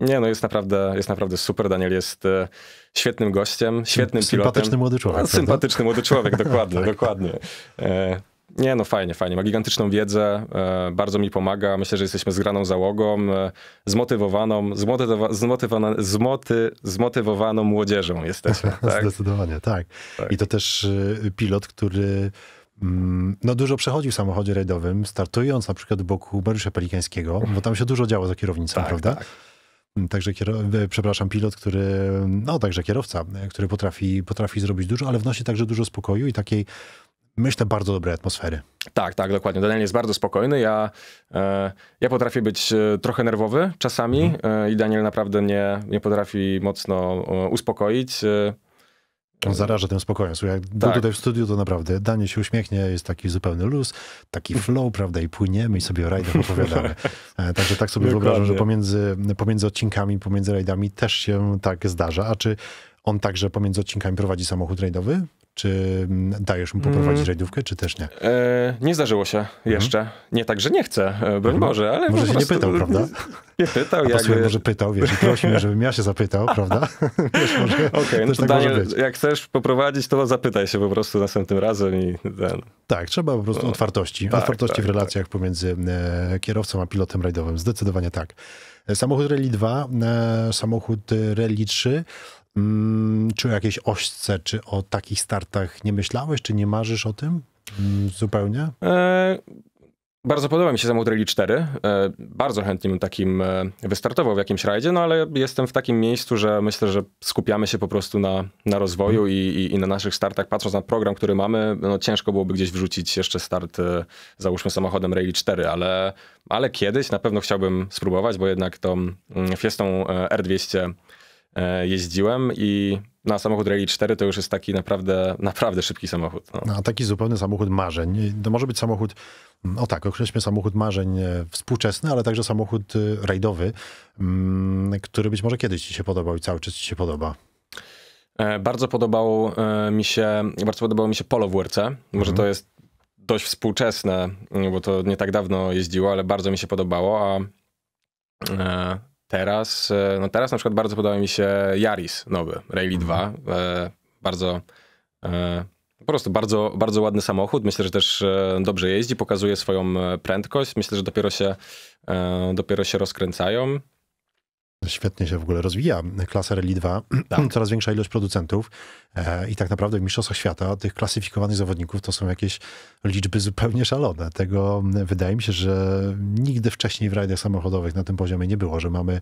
Nie, no jest naprawdę, jest naprawdę super. Daniel jest świetnym gościem, świetnym sympatyczny pilotem. Sympatyczny młody człowiek. No, sympatyczny młody człowiek, dokładnie, tak. dokładnie. Nie, no fajnie, fajnie. Ma gigantyczną wiedzę, e, bardzo mi pomaga. Myślę, że jesteśmy zgraną załogą, e, zmotywowaną, zmotywowa zmotywowana, zmoty, zmotywowaną młodzieżą jesteśmy. Tak? Zdecydowanie, tak. tak. I to też e, pilot, który mm, no dużo przechodził w samochodzie rajdowym, startując na przykład boku Mariusza Pelikańskiego, bo tam się dużo działo za kierownicą, tak, prawda? Tak. Mm, także, przepraszam, pilot, który, no także kierowca, który potrafi, potrafi zrobić dużo, ale wnosi także dużo spokoju i takiej myślę, bardzo dobrej atmosfery. Tak, tak, dokładnie. Daniel jest bardzo spokojny. Ja, e, ja potrafię być e, trochę nerwowy czasami mhm. e, i Daniel naprawdę nie nie potrafi mocno e, uspokoić. E. On zaraża tym spokojem. Słuchaj, jak tak. był tutaj w studiu, to naprawdę Daniel się uśmiechnie, jest taki zupełny luz, taki mhm. flow, prawda, i płyniemy i sobie o rajdach opowiadamy. E, także tak sobie wyobrażam, że pomiędzy, pomiędzy odcinkami, pomiędzy rajdami też się tak zdarza. A czy on także pomiędzy odcinkami prowadzi samochód rajdowy? Czy dajesz mu poprowadzić mm. rajdówkę, czy też nie? E, nie zdarzyło się mhm. jeszcze. Nie tak, że nie chcę, e, broń może, mhm. Boże, ale. Może się prostu... nie pytał, prawda? Nie pytał, ja. Posłuchaj, może pytał, wiesz, i prosił mnie, żebym ja się zapytał, prawda? może. Okej, okay, no to tak Daniel, jak chcesz poprowadzić, to zapytaj się po prostu następnym razem i ten. Tak, trzeba po prostu no. otwartości. Tak, otwartości tak, w relacjach tak. pomiędzy e, kierowcą a pilotem rajdowym. Zdecydowanie tak. E, samochód Rally 2, samochód Rally 3. Mm, czy o jakiejś ośce, czy o takich startach nie myślałeś, czy nie marzysz o tym mm, zupełnie? E, bardzo podoba mi się Samochód Rally 4. E, bardzo chętnie bym takim e, wystartował w jakimś rajdzie, no ale jestem w takim miejscu, że myślę, że skupiamy się po prostu na, na rozwoju mm. i, i, i, na naszych startach. Patrząc na program, który mamy, no ciężko byłoby gdzieś wrzucić jeszcze start, e, załóżmy samochodem Rally 4, ale, ale kiedyś na pewno chciałbym spróbować, bo jednak tą mm, Fiestą e, R200 E, jeździłem i na samochód Rally 4 to już jest taki naprawdę, naprawdę szybki samochód. No. no a taki zupełny samochód marzeń. To może być samochód, mm, o tak, określmy samochód marzeń e, współczesny, ale także samochód e, rajdowy, mm, który być może kiedyś ci się podobał i cały czas ci się podoba. Bardzo podobało mi się, bardzo podobało mi się polo WRC. Może mhm. to jest dość współczesne, bo to nie tak dawno jeździło, ale bardzo mi się podobało, a Teraz, e, no teraz na przykład bardzo podoba mi się Yaris nowy, Rally 2. Mhm. E, bardzo, e, po prostu bardzo, bardzo ładny samochód. Myślę, że też dobrze jeździ, pokazuje swoją prędkość. Myślę, że dopiero się, dopiero się rozkręcają świetnie się w ogóle rozwija klasa Rally 2, tak. coraz większa ilość producentów e, i tak naprawdę w Mistrzostwach Świata tych klasyfikowanych zawodników to są jakieś liczby zupełnie szalone. Tego mm, wydaje mi się, że nigdy wcześniej w rajdach samochodowych na tym poziomie nie było, że mamy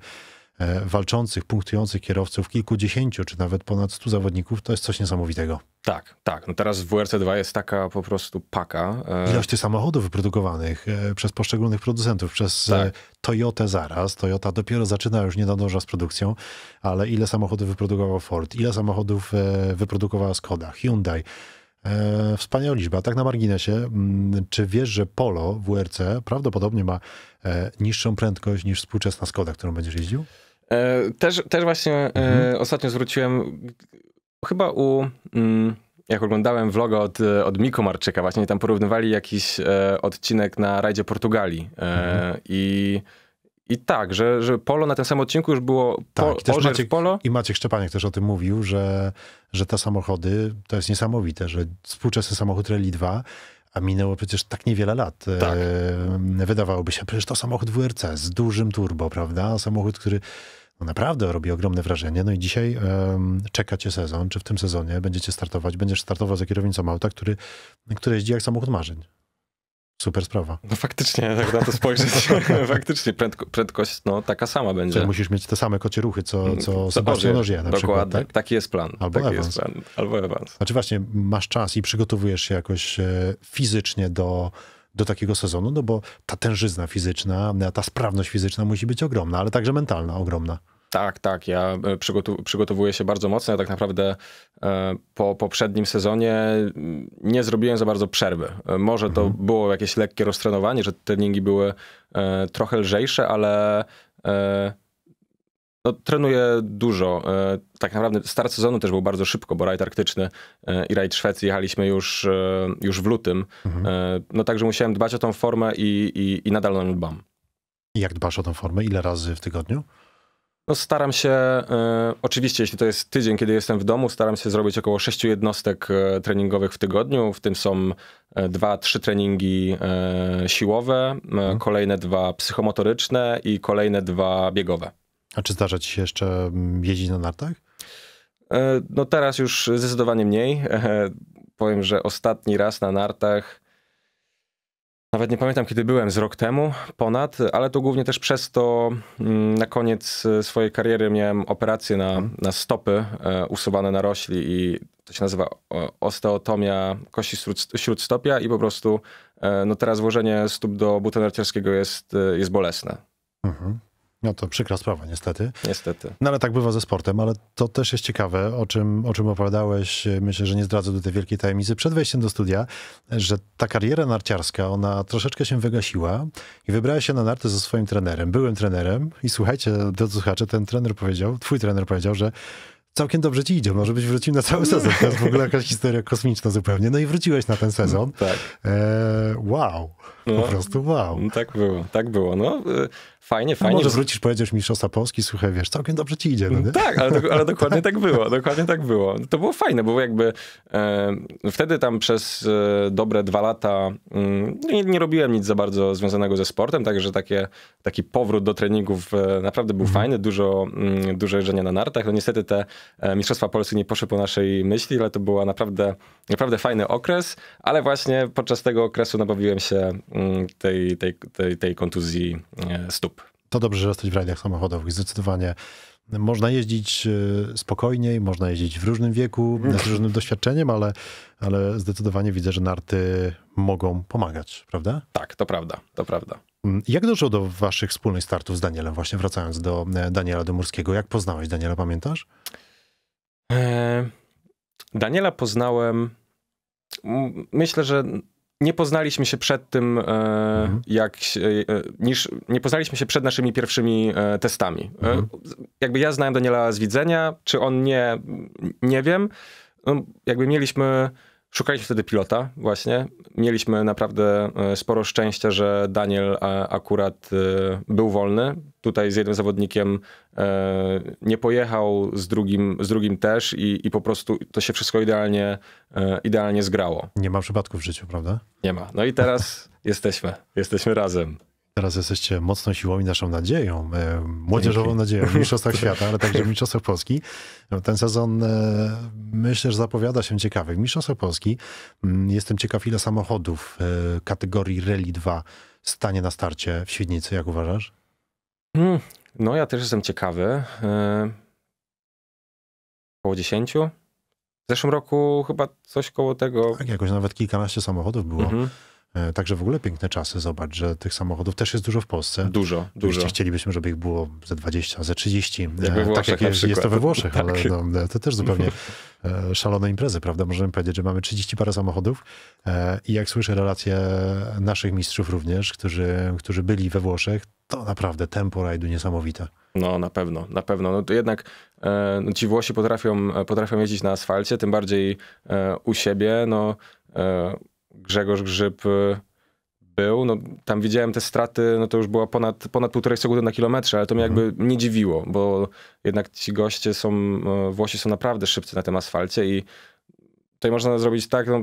E, walczących, punktujących kierowców, kilkudziesięciu czy nawet ponad stu zawodników, to jest coś niesamowitego. Tak, tak. No teraz w WRC2 jest taka po prostu paka. E, Ilość tych samochodów wyprodukowanych e, przez poszczególnych producentów, przez tak. Toyotę zaraz. Toyota dopiero zaczyna, już nie nadąża z produkcją, ale ile samochodów wyprodukował Ford, ile samochodów wyprodukowała Skoda, Hyundai. Wspaniała liczba. Tak na marginesie, mm, czy wiesz, że Polo w WRC prawdopodobnie ma niższą prędkość niż współczesna Skoda, którą będziesz jeździł? E, też, też właśnie e, mhm. ostatnio zwróciłem, chyba u mm, jak oglądałem vloga od, od Miku Marczyka, właśnie tam porównywali jakiś e, odcinek na rajdzie Portugalii. mhm. I i tak, że, że polo na tym samym odcinku już było po, tak, też Maciek, polo. I Maciek Szczepaniak też o tym mówił, że, że te samochody, to jest niesamowite, że współczesny samochód Rally 2, a minęło przecież tak niewiele lat. Tak. wydawałoby się, przecież to samochód WRC z dużym turbo, prawda? Samochód, który no naprawdę robi ogromne wrażenie. No i dzisiaj um, czeka cię sezon, czy w tym sezonie będziecie startować, będziesz startował za kierownicą auta, który, który jeździ jak samochód marzeń. Super sprawa. No faktycznie, tak na to spojrzeć. faktycznie prędko, prędkość no, taka sama będzie. Czyli musisz mieć te same kocie ruchy, co, mm, co Sebastian Ożie na Dokładnie, tak? taki jest plan. Albo taki Evans. Plan. Albo Evans. Znaczy właśnie, masz czas i przygotowujesz się jakoś e, fizycznie do, do takiego sezonu, no bo ta tężyzna fizyczna, ta sprawność fizyczna musi być ogromna, ale także mentalna ogromna. Tak, tak. Ja e, przygotowuję się bardzo mocno. Ja tak naprawdę e, po poprzednim sezonie mm, nie zrobiłem za bardzo przerwy. E, może to mhm. było jakieś lekkie roztrenowanie, że treningi były trochę lżejsze, ale no, trenuję dużo. Tak naprawdę start sezonu też był bardzo szybko, bo rajd arktyczny i rajd Szwecji jechaliśmy już, już w lutym. Mhm. No także musiałem dbać o tą formę i, i, i nadal o nią dbam. I jak dbasz o tą formę? Ile razy w tygodniu? No staram się, e, oczywiście jeśli to jest tydzień, kiedy jestem w domu, staram się zrobić około sześciu jednostek e, treningowych w tygodniu, w tym są e, dwa, trzy treningi siłowe, mhm. kolejne dwa psychomotoryczne i kolejne dwa biegowe. A czy zdarza ci się jeszcze mm, jeździć na nartach? No teraz już zdecydowanie mniej. Powiem, że ostatni raz na nartach nawet nie pamiętam, kiedy byłem z rok temu, ponad, ale to głównie też przez to mm, na koniec e, swojej kariery miałem operację na, na stopy e, usuwane narośli i to się nazywa osteotomia kości śródstopia i po prostu e, no teraz włożenie stóp do buta narciarskiego jest, jest bolesne. Mhm. No to przykra sprawa, niestety. Niestety. No ale tak bywa ze sportem, ale to też jest ciekawe, o czym, o czym opowiadałeś. Myślę, że nie zdradzę do tej wielkiej tajemnicy przed wejściem do studia, że ta kariera narciarska, ona troszeczkę się wygasiła i wybrała się na narty ze swoim trenerem. Byłem trenerem i słuchajcie, do słuchacze, ten trener powiedział, twój trener powiedział, że całkiem dobrze ci idzie, może być wrócił na cały sezon. To jest w ogóle jakaś historia kosmiczna zupełnie. No i wróciłeś na ten sezon. Tak. E, wow. Po no, prostu wow. No tak było, tak było. No, y, Fajnie, fajnie. No może wrócisz, powiedziesz Mistrzostwa Polski, słuchaj, wiesz, całkiem dobrze ci idzie. No nie? Tak, ale, ale dokładnie tak było, dokładnie tak było. To było fajne, bo jakby e, wtedy tam przez e, dobre dwa lata mm, nie, nie, robiłem nic za bardzo związanego ze sportem, także takie, taki powrót do treningów e, naprawdę był mm. fajny, dużo, mm, dużo jeżdżenia na nartach. No niestety te e, Mistrzostwa Polski nie poszły po naszej myśli, ale to był naprawdę, naprawdę fajny okres, ale właśnie podczas tego okresu nabawiłem się mm, tej, tej, tej, tej kontuzji e, stóp to dobrze, że jesteś w rajdach samochodowych, zdecydowanie. Można jeździć e, spokojniej, można jeździć w różnym wieku, mhm. z różnym doświadczeniem, ale, ale zdecydowanie widzę, że narty mogą pomagać, prawda? Tak, to prawda, to prawda. Mm, jak doszło do waszych wspólnych startów z Danielem, właśnie wracając do e, Daniela Domurskiego? Jak poznałeś Daniela, pamiętasz? E, Daniela poznałem, myślę, że nie poznaliśmy się przed tym, e, mhm. jak, e, niż, nie poznaliśmy się przed naszymi pierwszymi e, testami. Mhm. Jakby ja znałem Daniela z widzenia, czy on nie, nie wiem. No, jakby mieliśmy Szukaliśmy wtedy pilota właśnie. Mieliśmy naprawdę e, sporo szczęścia, że Daniel akurat e, był wolny. Tutaj z jednym zawodnikiem e, nie pojechał, z drugim, z drugim też i, i po prostu to się wszystko idealnie, idealnie zgrało. Nie ma przypadków w życiu, prawda? Nie ma. No i teraz jesteśmy. Jesteśmy razem. Teraz jesteście mocną siłą i naszą nadzieją, e, młodzieżową nadzieją w Mistrzostwach Świata, ale także w Mistrzostwach Polski. No, ten sezon e, myślę, że zapowiada się ciekawy. W Mistrzostwach Polski mm, jestem ciekaw, ile samochodów e, kategorii Rally 2 stanie na starcie w Świdnicy, jak uważasz? Hmm, no ja też jestem ciekawy. Około 10. W zeszłym roku chyba coś koło tego. Tak, jakoś nawet kilkanaście samochodów było. Mhm E, także w ogóle piękne czasy. Zobacz, że tych samochodów też jest dużo w Polsce. Dużo, dużo. Oczywiście chcielibyśmy, żeby ich było ze 20, ze 30. Jak e, tak jak jest, jest, to we Włoszech, tak. ale no, e, to też zupełnie szalone imprezy, prawda? Możemy powiedzieć, że mamy 30 parę samochodów i jak słyszę relacje naszych mistrzów również, którzy, którzy byli we Włoszech, to naprawdę tempo rajdu niesamowite. No, na pewno, na pewno. No to jednak e, no, ci Włosi potrafią, potrafią jeździć na asfalcie, tym bardziej e, u siebie, no... E, Grzegorz Grzyb y, był, no, tam widziałem te straty, no to już była ponad, ponad półtorej sekundy na kilometrze, ale to mnie mhm. jakby nie dziwiło, bo jednak ci goście są, y, Włosi są naprawdę szybcy na tym asfalcie i tutaj można zrobić tak, no,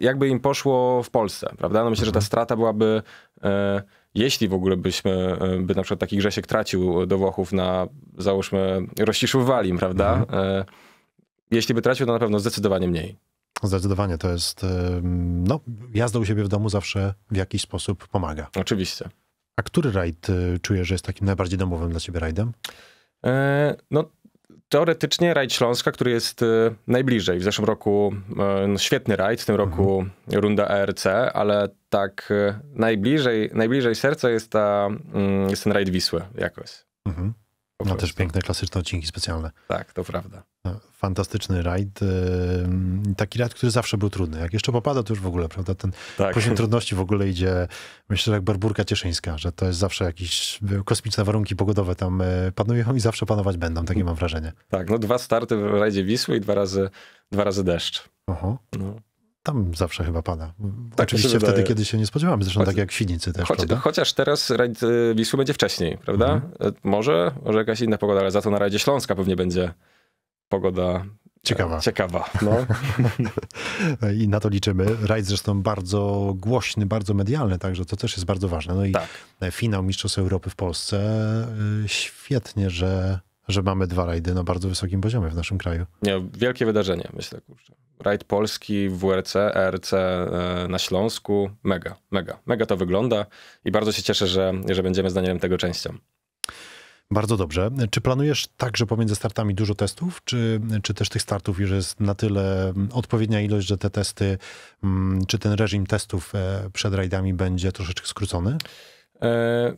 jakby im poszło w Polsce, prawda? No myślę, że ta mhm. strata byłaby, e, jeśli w ogóle byśmy, e, by na przykład taki Grzesiek tracił do Włochów na, załóżmy, rozciszu Walim, prawda? Mhm. E, jeśli by tracił, to na pewno zdecydowanie mniej. Zdecydowanie to jest, no, jazda u siebie w domu zawsze w jakiś sposób pomaga. Oczywiście. A który rajd y, czujesz, że jest takim najbardziej domowym dla ciebie rajdem? E, no, teoretycznie rajd Śląska, który jest y, najbliżej. W zeszłym roku e, no, świetny rajd, w tym roku mhm. runda ERC, ale tak y, najbliżej, najbliżej serca jest, ta, mm, jest ten rajd Wisły jakoś. Mhm. No też piękne, klasyczne odcinki specjalne. Tak, to prawda. No, fantastyczny rajd. Taki rajd, który zawsze był trudny. Jak jeszcze popada, to już w ogóle, prawda? Ten tak. poziom trudności w ogóle idzie, myślę, jak barburka cieszyńska, że to jest zawsze jakieś kosmiczne warunki pogodowe tam e, panują i zawsze panować będą, takie mam wrażenie. Tak, no dwa starty w rajdzie Wisły i dwa razy, dwa razy deszcz. Oho. No tam zawsze chyba pada. Tak Oczywiście wtedy, kiedy się nie spodziewamy, zresztą choć, tak jak Świnicy też, choć, Chociaż teraz rajd y, Wisły będzie wcześniej, prawda? Mhm. E, może, może jakaś inna pogoda, ale za to na Radzie Śląska pewnie będzie pogoda e, Ciekawa. Ciekawa. No. I na to liczymy. Rajd zresztą bardzo głośny, bardzo medialny, także to też jest bardzo ważne. No i tak. finał Mistrzostw Europy w Polsce. E, świetnie, że że mamy dwa rajdy na bardzo wysokim poziomie w naszym kraju. Nie, wielkie wydarzenie, myślę, kurczę. Rajd Polski, WRC, ERC e, na Śląsku, mega, mega, mega to wygląda i bardzo się cieszę, że, że będziemy z Danielem tego częścią. Bardzo dobrze. Czy planujesz także pomiędzy startami dużo testów, czy, czy też tych startów już jest na tyle mm, odpowiednia ilość, że te testy, mm, czy ten reżim testów e, przed rajdami będzie troszeczkę skrócony? E,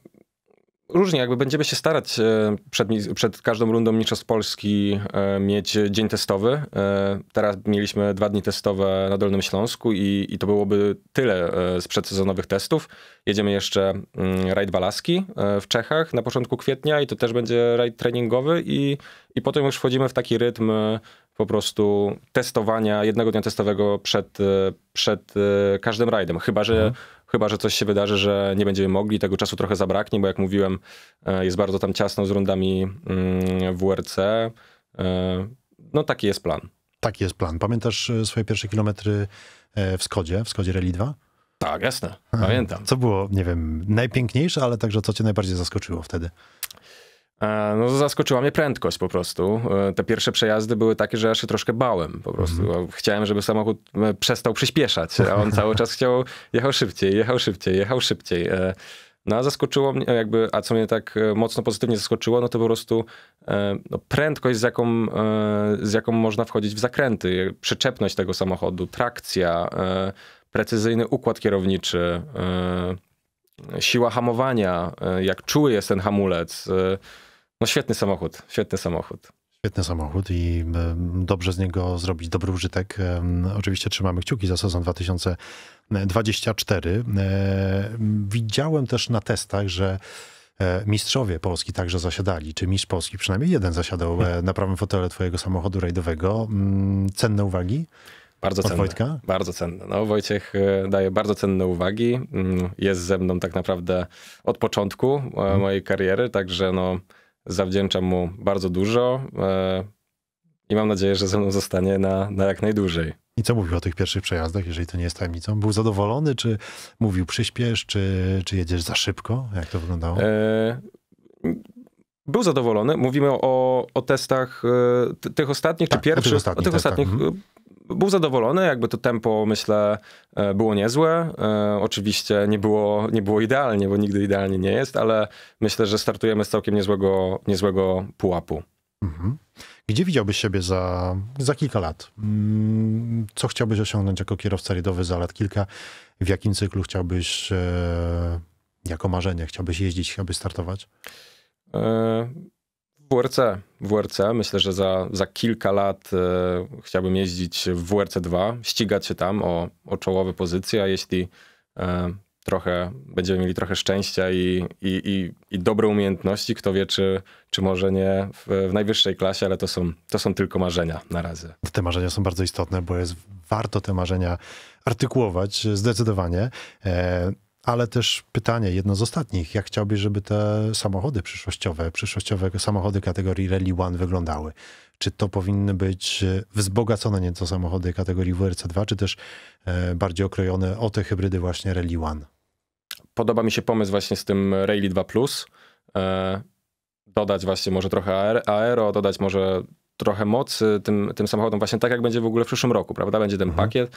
różnie, jakby będziemy się starać e, przed, przed każdą rundą Mistrzostw Polski e, mieć dzień testowy. E, teraz mieliśmy dwa dni testowe na Dolnym Śląsku i, i to byłoby tyle z przedsezonowych testów. Jedziemy jeszcze mm, rajd Walaski w Czechach na początku kwietnia i to też będzie rajd treningowy i, i potem już wchodzimy w taki rytm po prostu testowania, jednego dnia testowego przed, przed każdym rajdem. Chyba, że mhm chyba że coś się wydarzy, że nie będziemy mogli, tego czasu trochę zabraknie, bo jak mówiłem, e, jest bardzo tam ciasno z rundami mm, WRC. E, no taki jest plan. Taki jest plan. Pamiętasz e, swoje pierwsze kilometry w Skodzie, w Skodzie Rally 2? Tak, jasne, pamiętam. Co było, nie wiem, najpiękniejsze, ale także co cię najbardziej zaskoczyło wtedy? E, no, zaskoczyła mnie prędkość po prostu. E, te pierwsze przejazdy były takie, że ja się troszkę bałem po prostu. Mm. Chciałem, żeby samochód e, przestał przyspieszać, a on cały czas chciał, jechał szybciej, jechał szybciej, jechał szybciej. No a zaskoczyło mnie jakby, a co mnie tak mocno pozytywnie zaskoczyło, no to po prostu no, prędkość, z jaką, z jaką można wchodzić w zakręty, przyczepność tego samochodu, trakcja, precyzyjny układ kierowniczy, siła hamowania, jak czuły jest ten hamulec, no świetny samochód, świetny samochód. Świetny samochód i dobrze z niego zrobić dobry użytek. Oczywiście trzymamy kciuki za sezon 2024. E, widziałem też na testach, że e, mistrzowie Polski także zasiadali, czy mistrz Polski przynajmniej jeden zasiadał e, na prawym fotelu twojego samochodu rajdowego. Mm, cenne uwagi? Bardzo cenne. Wojtka? Bardzo cenne. No, Wojciech daje bardzo cenne uwagi. Mm, jest ze mną tak naprawdę od początku mojej kariery, także no, Zawdzięczam mu bardzo dużo e, i mam nadzieję, że ze mną zostanie na, na jak najdłużej. I co mówił o tych pierwszych przejazdach, jeżeli to nie jest tajemnicą? Był zadowolony, czy mówił przyspiesz, czy, czy jedziesz za szybko? Jak to wyglądało? E, był zadowolony. Mówimy o, o testach e, tych ostatnich, tak, czy pierwszych? O tych ostatnich. O tych ostatnich. Mhm był zadowolony, jakby to tempo, myślę, e, było niezłe. E, oczywiście nie było, nie było idealnie, bo nigdy idealnie nie jest, ale myślę, że startujemy z całkiem niezłego, niezłego pułapu. Mhm. Gdzie widziałbyś siebie za, za kilka lat? Mm, co chciałbyś osiągnąć jako kierowca rajdowy za lat kilka? W jakim cyklu chciałbyś, e, jako marzenie, chciałbyś jeździć, chciałbyś startować? WRC. WRC. Myślę, że za, za kilka lat e, chciałbym jeździć w WRC 2, ścigać się tam o, o czołowe pozycje, a jeśli e, trochę będziemy mieli trochę szczęścia i, i, i, i, dobre umiejętności, kto wie, czy, czy może nie w, w, najwyższej klasie, ale to są, to są tylko marzenia na razie. Te marzenia są bardzo istotne, bo jest warto te marzenia artykułować zdecydowanie. E ale też pytanie, jedno z ostatnich, jak chciałbyś, żeby te samochody przyszłościowe, przyszłościowe samochody kategorii Rally One wyglądały? Czy to powinny być e, wzbogacone nieco samochody kategorii WRC2, czy też e, bardziej okrojone o te hybrydy właśnie Rally One? Podoba mi się pomysł właśnie z tym Rally 2 Plus. E, dodać właśnie może trochę aero, dodać może trochę mocy tym, tym samochodom, właśnie tak jak będzie w ogóle w przyszłym roku, prawda? Będzie ten mhm. pakiet,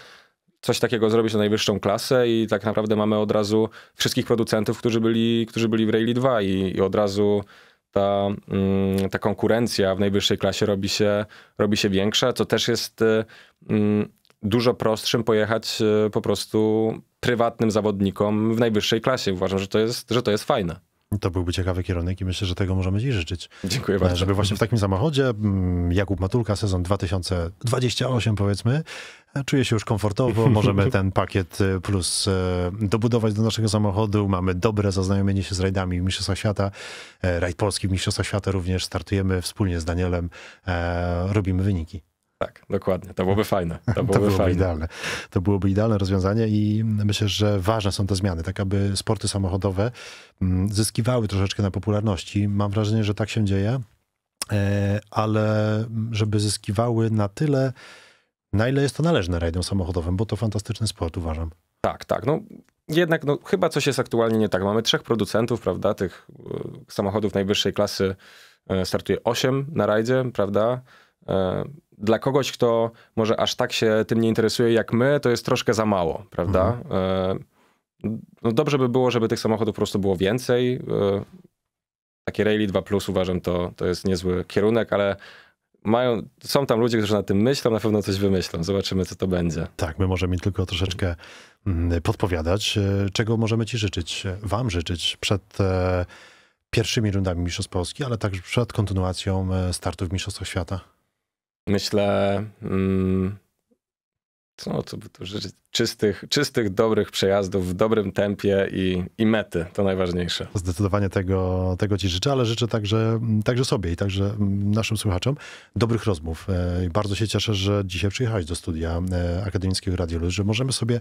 coś takiego zrobić na najwyższą klasę i tak naprawdę mamy od razu wszystkich producentów, którzy byli, którzy byli w Rally 2 i, i od razu ta, mm, ta konkurencja w najwyższej klasie robi się, robi się większa, co też jest y, mm, dużo prostszym pojechać y, po prostu prywatnym zawodnikom w najwyższej klasie. Uważam, że to jest, że to jest fajne. To byłby ciekawy kierunek i myślę, że tego możemy Ci życzyć. Dziękuję bardzo. E, żeby właśnie w takim samochodzie mm, Jakub Matulka, sezon 2028 powiedzmy, e, czuję się już komfortowo, możemy ten pakiet e, plus dobudować do naszego samochodu, mamy dobre zaznajomienie się z rajdami Mistrzostwa Świata, rajd polski w Mistrzostwach Świata również, startujemy wspólnie z Danielem, robimy wyniki. Tak, dokładnie. To byłoby fajne. To byłoby, to byłoby fajne. idealne. To byłoby idealne rozwiązanie i myślę, że ważne są te zmiany, tak aby sporty samochodowe mm, zyskiwały troszeczkę na popularności. Mam wrażenie, że tak się dzieje, e, ale żeby zyskiwały na tyle, na ile jest to należne rajdom samochodowym, bo to fantastyczny sport, uważam. Tak, tak. No, jednak no, chyba coś jest aktualnie nie tak. Mamy trzech producentów, prawda, tych e, samochodów najwyższej klasy e, startuje 8 na rajdzie, prawda? dla kogoś, kto może aż tak się tym nie interesuje jak my, to jest troszkę za mało, prawda? Mhm. E, no dobrze by było, żeby tych samochodów po prostu było więcej. E, takie Rally 2 Plus uważam to, to jest niezły kierunek, ale mają, są tam ludzie, którzy na tym myślą, na pewno coś wymyślą. Zobaczymy, co to będzie. Tak, my możemy tylko troszeczkę mm, podpowiadać, e, czego możemy ci życzyć, wam życzyć przed pierwszymi rundami Mistrzostw Polski, ale także przed kontynuacją startów Mistrzostw Świata myślę, mm, by tu to, czystych, czystych, dobrych przejazdów w dobrym tempie i, i mety, to najważniejsze. Zdecydowanie tego, tego Ci życzę, ale życzę także, mm, także sobie i także mm, naszym słuchaczom dobrych rozmów. E, bardzo się cieszę, że dzisiaj przyjechałeś do studia e, Akademickiego Radio Luz, że możemy sobie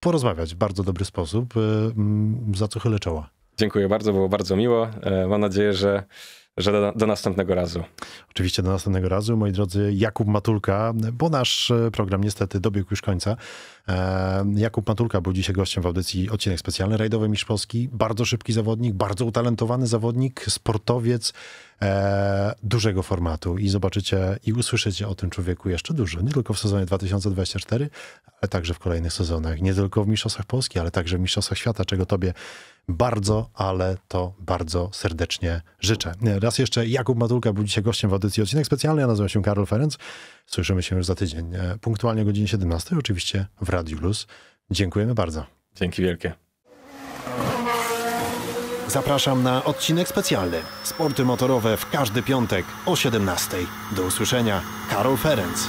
porozmawiać w bardzo dobry sposób, e, mm, za co chylę czoła. Dziękuję bardzo, było bardzo miło. Mam nadzieję, że że do, do, następnego razu. Oczywiście do następnego razu, moi drodzy. Jakub Matulka, bo nasz e, program niestety dobiegł już końca. E, Jakub Matulka był dzisiaj gościem w audycji Odcinek Specjalny Rajdowy Mistrz Polski. Bardzo szybki zawodnik, bardzo utalentowany zawodnik, sportowiec e, dużego formatu i zobaczycie i usłyszycie o tym człowieku jeszcze dużo. Nie tylko w sezonie 2024, ale także w kolejnych sezonach. Nie tylko w Mistrzostwach Polski, ale także w Mistrzostwach Świata, czego tobie bardzo, ale to bardzo serdecznie życzę. Raz jeszcze Jakub Matulka był dzisiaj gościem w audycji Odcinek Specjalny. Ja nazywam się Karol Ferenc. Słyszymy się już za tydzień, e, punktualnie o godzinie 17, oczywiście w Radiu Luz. Dziękujemy bardzo. Dzięki wielkie. Zapraszam na odcinek specjalny Sporty motorowe w każdy piątek o 17. Do usłyszenia. Karol Ferenc.